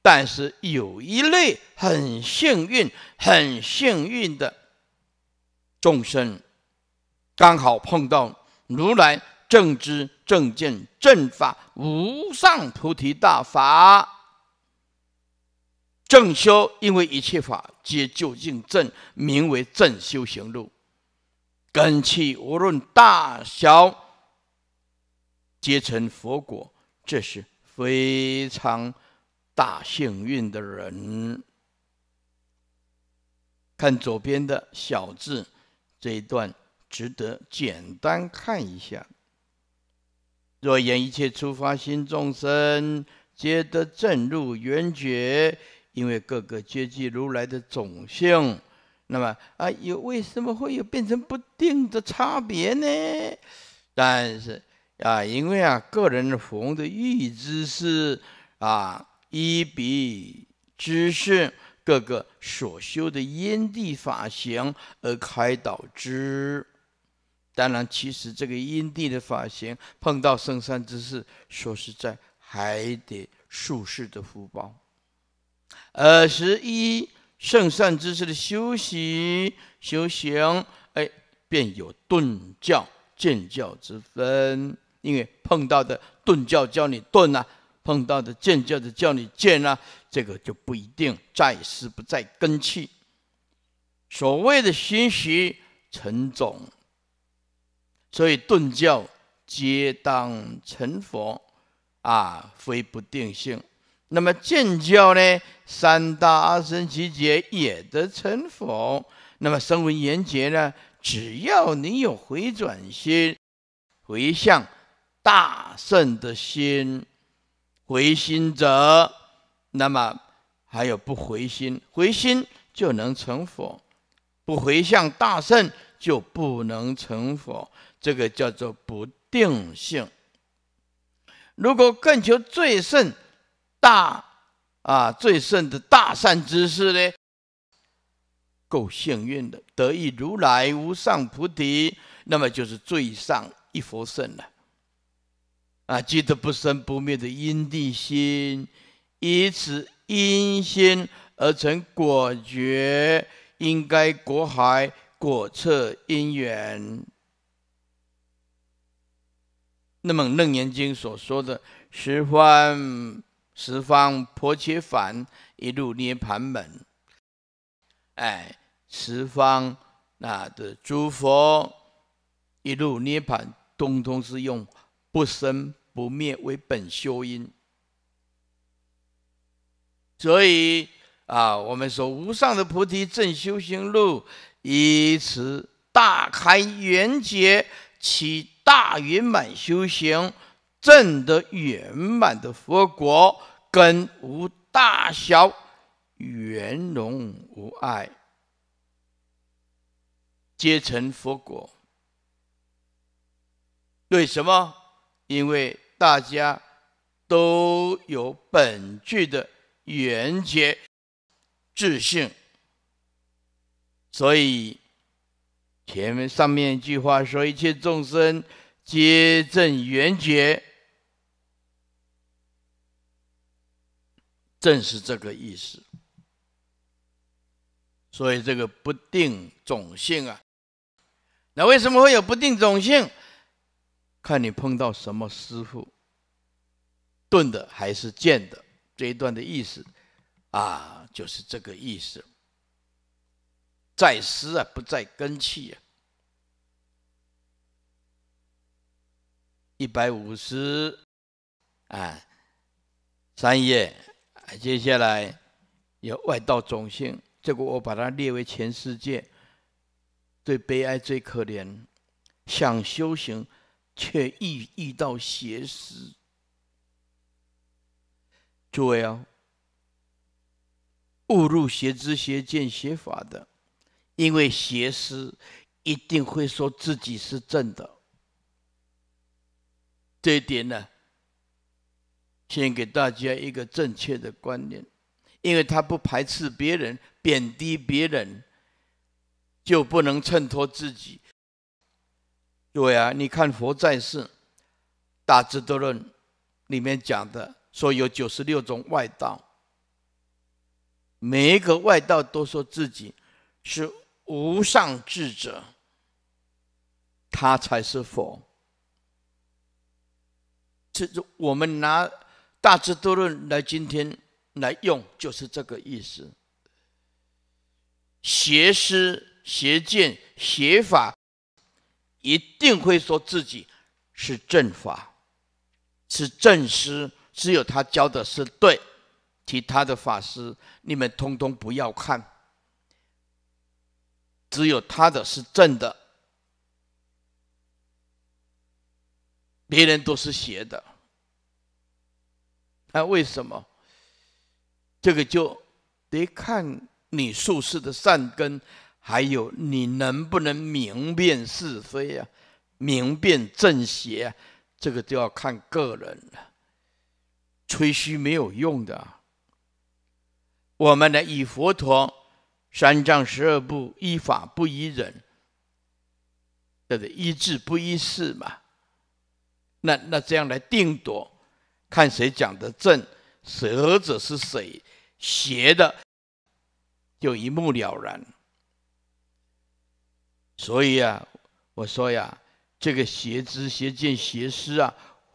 但是有一类很幸运、很幸运的众生，刚好碰到如来正知。正见、正法、无上菩提大法，正修，因为一切法皆究竟正，名为正修行路。根器无论大小，皆成佛果，这是非常大幸运的人。看左边的小字这一段，值得简单看一下。若言一切出发心众生皆得正入圆觉，因为各个皆具如来的种性，那么啊，有为什么会有变成不定的差别呢？但是啊，因为啊，个人的佛的欲知是啊，一彼知是各个所修的因地法行而开导之。当然，其实这个因地的法行碰到圣善之事，说实在还得术士的福报。二十一圣善之事的修行，修行哎，便有顿教见教之分。因为碰到的顿教教你顿啊，碰到的见教的叫你见啊，这个就不一定在师不在根器。所谓的熏习成种。所以顿教皆当成佛啊，非不定性。那么见教呢，三大阿僧祇劫也得成佛。那么声闻缘觉呢，只要你有回转心，回向大圣的心，回心者，那么还有不回心，回心就能成佛，不回向大圣就不能成佛。这个叫做不定性。如果更求最甚大啊，最甚的大善之事呢？够幸运的，得意如来无上菩提，那么就是最上一佛圣了。啊，记得不生不灭的因地心，以此因心而成果觉，应该果海果测因缘。那么《楞严经》所说的十方十方婆伽梵，一路涅盘门，哎，十方那的诸佛一路涅盘，通通是用不生不灭为本修因。所以啊，我们说无上的菩提正修行路，以此大开圆结起。大圆满修行，证得圆满的佛果，根无大小，圆融无碍，皆成佛果。为什么？因为大家都有本具的圆觉自性，所以前面上面一句话说：一切众生。皆正缘觉，正是这个意思。所以这个不定种性啊，那为什么会有不定种性？看你碰到什么师傅，钝的还是健的。这一段的意思啊，就是这个意思。在师啊，不在根器啊。一百五十啊，三页，接下来有外道中性，这个我把它列为全世界最悲哀、最可怜，想修行却遇遇到邪师，诸位哦，误入邪知、邪见、邪法的，因为邪师一定会说自己是正的。这一点呢，先给大家一个正确的观念，因为他不排斥别人、贬低别人，就不能衬托自己。对啊，你看《佛在世大智多论》里面讲的，说有九十六种外道，每一个外道都说自己是无上智者，他才是佛。这我们拿《大智多论》来今天来用，就是这个意思。邪师、邪见、邪法，一定会说自己是正法，是正师。只有他教的是对，其他的法师，你们通通不要看。只有他的是正的，别人都是邪的。那为什么？这个就得看你术士的善根，还有你能不能明辨是非啊，明辨正邪啊，这个就要看个人了。吹嘘没有用的。我们呢，以佛陀三藏十二部依法不依人，这个依智不依事嘛。那那这样来定夺。看谁讲的正，谁者是谁，邪的就一目了然。所以啊，我说呀，这个邪知、邪见、邪思啊，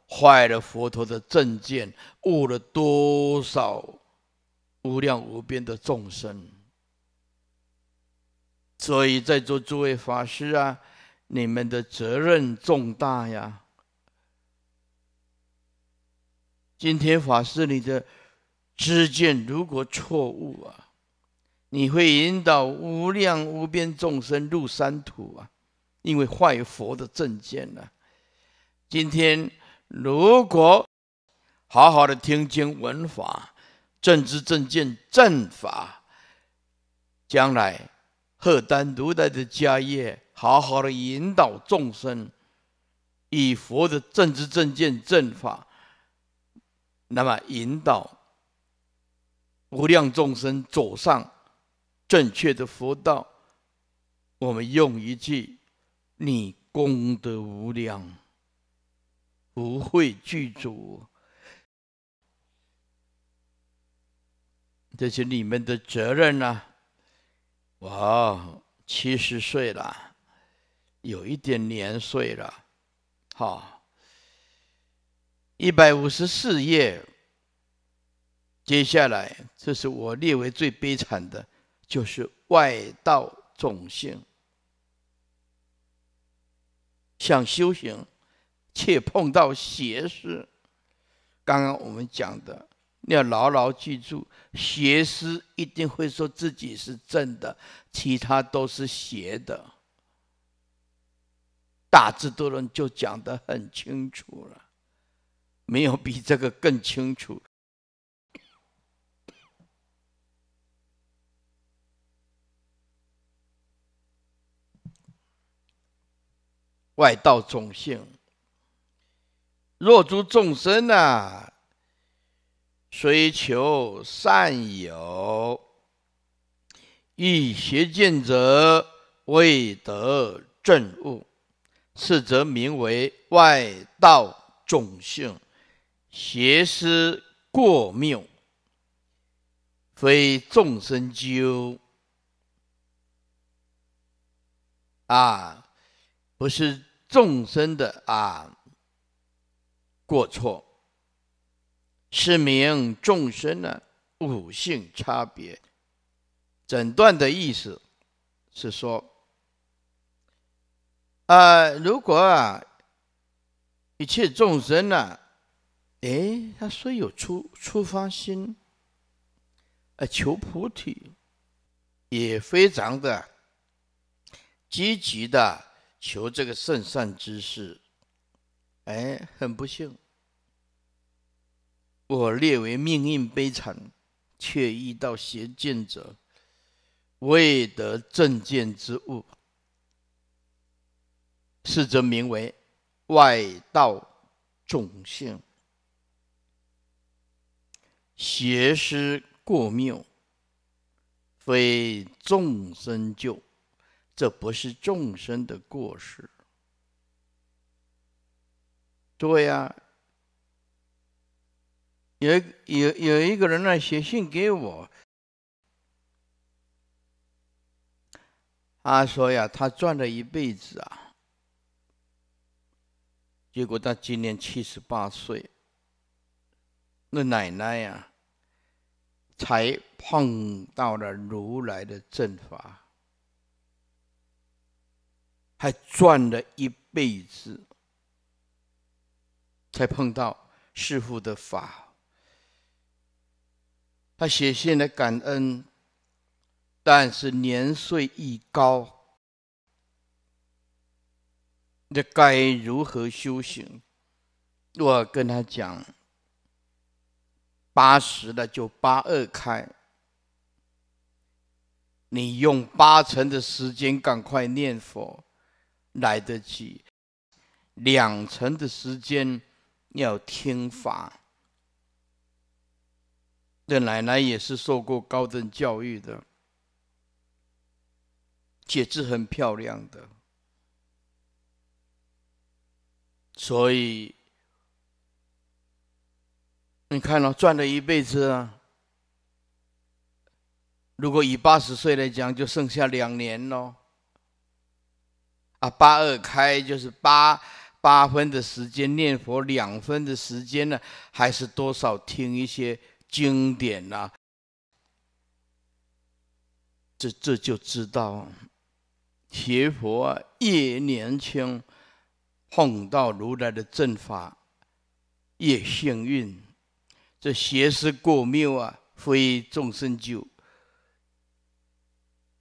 坏了佛陀的正见，误了多少无量无边的众生。所以，在座诸位法师啊，你们的责任重大呀。今天法师，你的知见如果错误啊，你会引导无量无边众生入三途啊！因为坏佛的正见啊。今天如果好好的听经闻法，正知正见正法，将来荷丹如来的家业，好好的引导众生，以佛的正知正见正法。那么引导无量众生走上正确的佛道，我们用一句：“你功德无量，不会具足。”这是你们的责任啊。哇，七十岁了，有一点年岁了，好。一百五十四页，接下来，这是我列为最悲惨的，就是外道种性，想修行，却碰到邪师。刚刚我们讲的，要牢牢记住，邪师一定会说自己是正的，其他都是邪的。大智多论就讲得很清楚了。没有比这个更清楚。外道众性，若诸众生啊，虽求善友，欲邪见者，未得正悟，是则名为外道众性。邪思过谬，非众生咎啊，不是众生的啊过错，是名众生的五性差别。诊断的意思是说，呃，如果啊一切众生呢。哎，他虽有出出发心，而求菩提，也非常的积极的求这个圣善之事。哎，很不幸，我列为命运悲惨，却遇到邪见者，未得正见之物，是则名为外道种性。邪师过谬，非众生救，这不是众生的过失。对呀，有有有一个人呢，写信给我，他说呀，他赚了一辈子啊，结果他今年七十八岁。那奶奶呀，才碰到了如来的正法，还转了一辈子，才碰到师父的法。他写信来感恩，但是年岁已高，那该如何修行？我跟他讲。八十了，就八二开。你用八成的时间赶快念佛，来得及；两成的时间要听法。这奶奶也是受过高等教育的，写字很漂亮的，所以。你看了，赚了一辈子啊。如果以八十岁来讲，就剩下两年喽。啊，八二开就是八八分的时间念佛，两分的时间呢，还是多少听一些经典呐。这这就知道，学佛啊，越年轻，碰到如来的正法越幸运。这邪思过谬啊，非众生救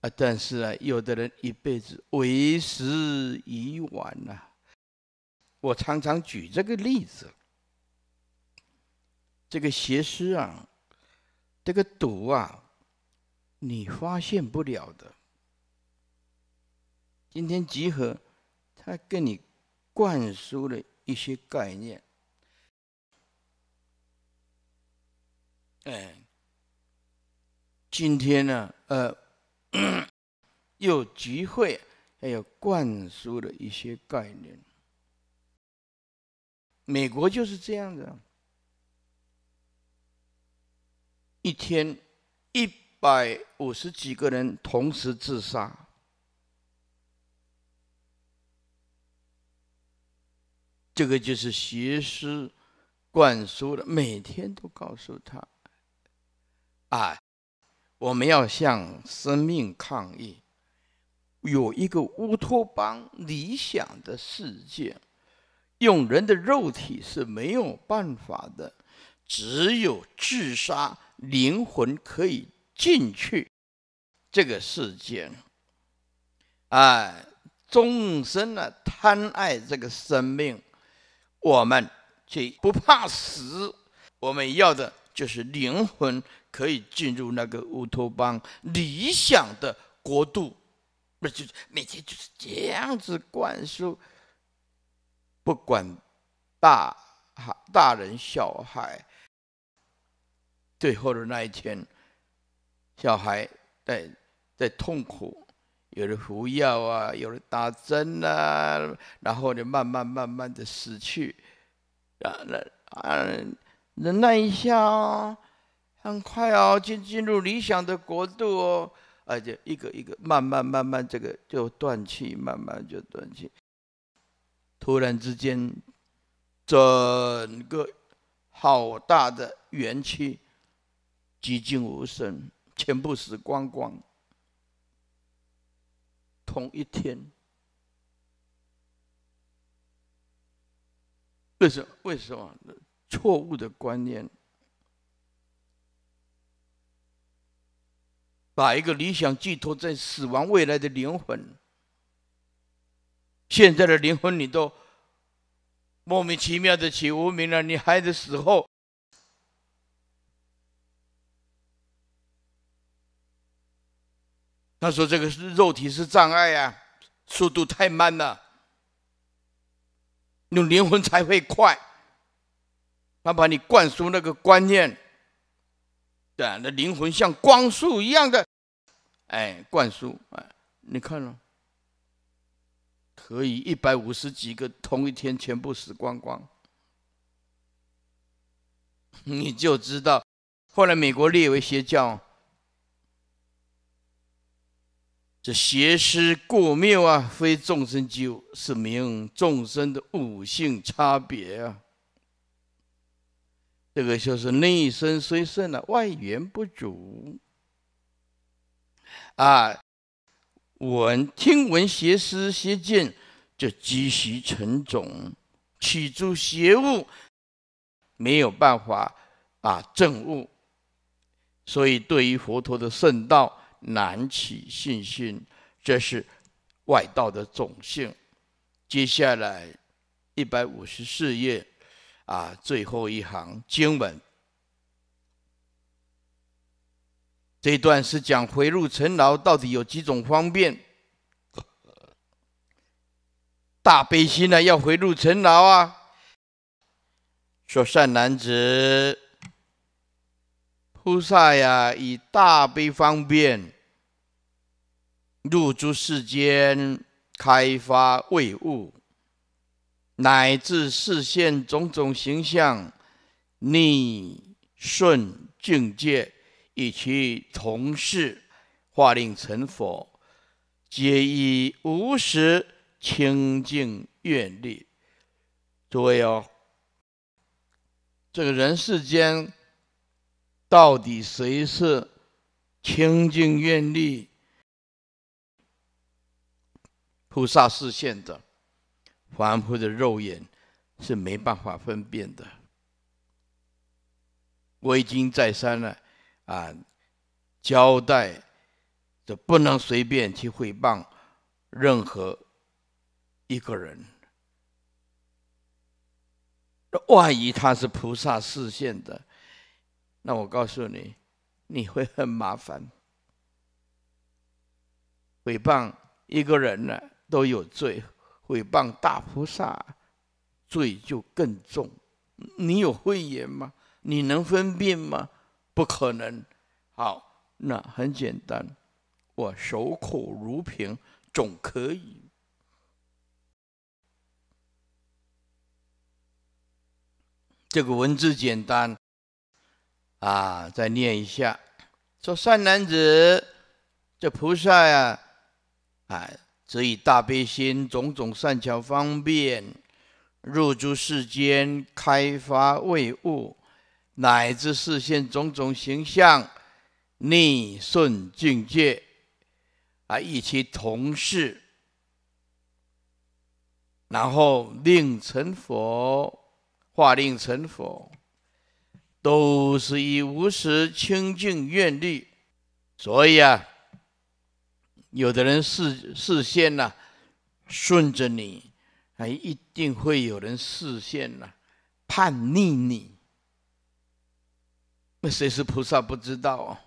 啊！但是啊，有的人一辈子为时已晚呐。我常常举这个例子：，这个邪思啊，这个毒啊，你发现不了的。今天集合，他跟你灌输了一些概念。哎，今天呢，呃，又集会，还有灌输了一些概念。美国就是这样子，一天一百五十几个人同时自杀，这个就是学师灌输了，每天都告诉他。啊，我们要向生命抗议，有一个乌托邦理想的世界，用人的肉体是没有办法的，只有自杀，灵魂可以进去这个世界。哎，众生呢贪爱这个生命，我们就不怕死，我们要的就是灵魂。可以进入那个乌托邦理想的国度，那就是每天就是这样子灌输，不管大大人小孩，最后的那一天，小孩在在痛苦，有人服药啊，有人打针啊，然后呢慢慢慢慢的死去，忍那啊，忍耐一下。很快哦，进进入理想的国度哦，而且一个一个，慢慢慢慢，这个就断气，慢慢就断气。突然之间，整个好大的元气，寂静无声，全部死光光。同一天，为什么？为什么？错误的观念。把一个理想寄托在死亡未来的灵魂，现在的灵魂你都莫名其妙的起无名了，你孩子死后，他说这个是肉体是障碍啊，速度太慢了，用灵魂才会快。他把你灌输那个观念。那灵魂像光束一样的，哎，灌输，哎，你看了，可以一百五十几个同一天全部死光光，你就知道，后来美国列为邪教，这邪师过谬啊，非众生救，是名众生的悟性差别啊。这个就是内身虽胜了，外缘不足啊。闻听闻邪思邪见，就积习成种，起诸邪物，没有办法啊正悟。所以对于佛陀的圣道难起信心，这是外道的种性。接下来一百五十四页。啊，最后一行经文，这段是讲回入城牢到底有几种方便？大悲心啊，要回入城牢啊。说善男子，菩萨呀，以大悲方便入诸世间，开发未悟。乃至视现种种形象，逆顺境界，与其同事，化令成佛，皆以无时清净愿力。诸位哦，这个人世间，到底谁是清净愿力菩萨视现的？凡夫的肉眼是没办法分辨的。我已经再三了啊，交代这不能随便去诽谤任何一个人。万一他是菩萨示现的，那我告诉你，你会很麻烦。诽谤一个人呢，都有罪。诽谤大菩萨，罪就更重。你有慧眼吗？你能分辨吗？不可能。好，那很简单，我守口如瓶，总可以。这个文字简单啊，再念一下。说善男子，这菩萨呀，哎。则以大悲心种种善巧方便，入诸世间开发未悟，乃至视现种种形象，逆顺境界，啊，与其同事，然后令成佛，化令成佛，都是以无时清净愿力，所以啊。有的人视视线呐，顺着你，还一定会有人视线呐，叛逆你，那谁是菩萨不知道哦。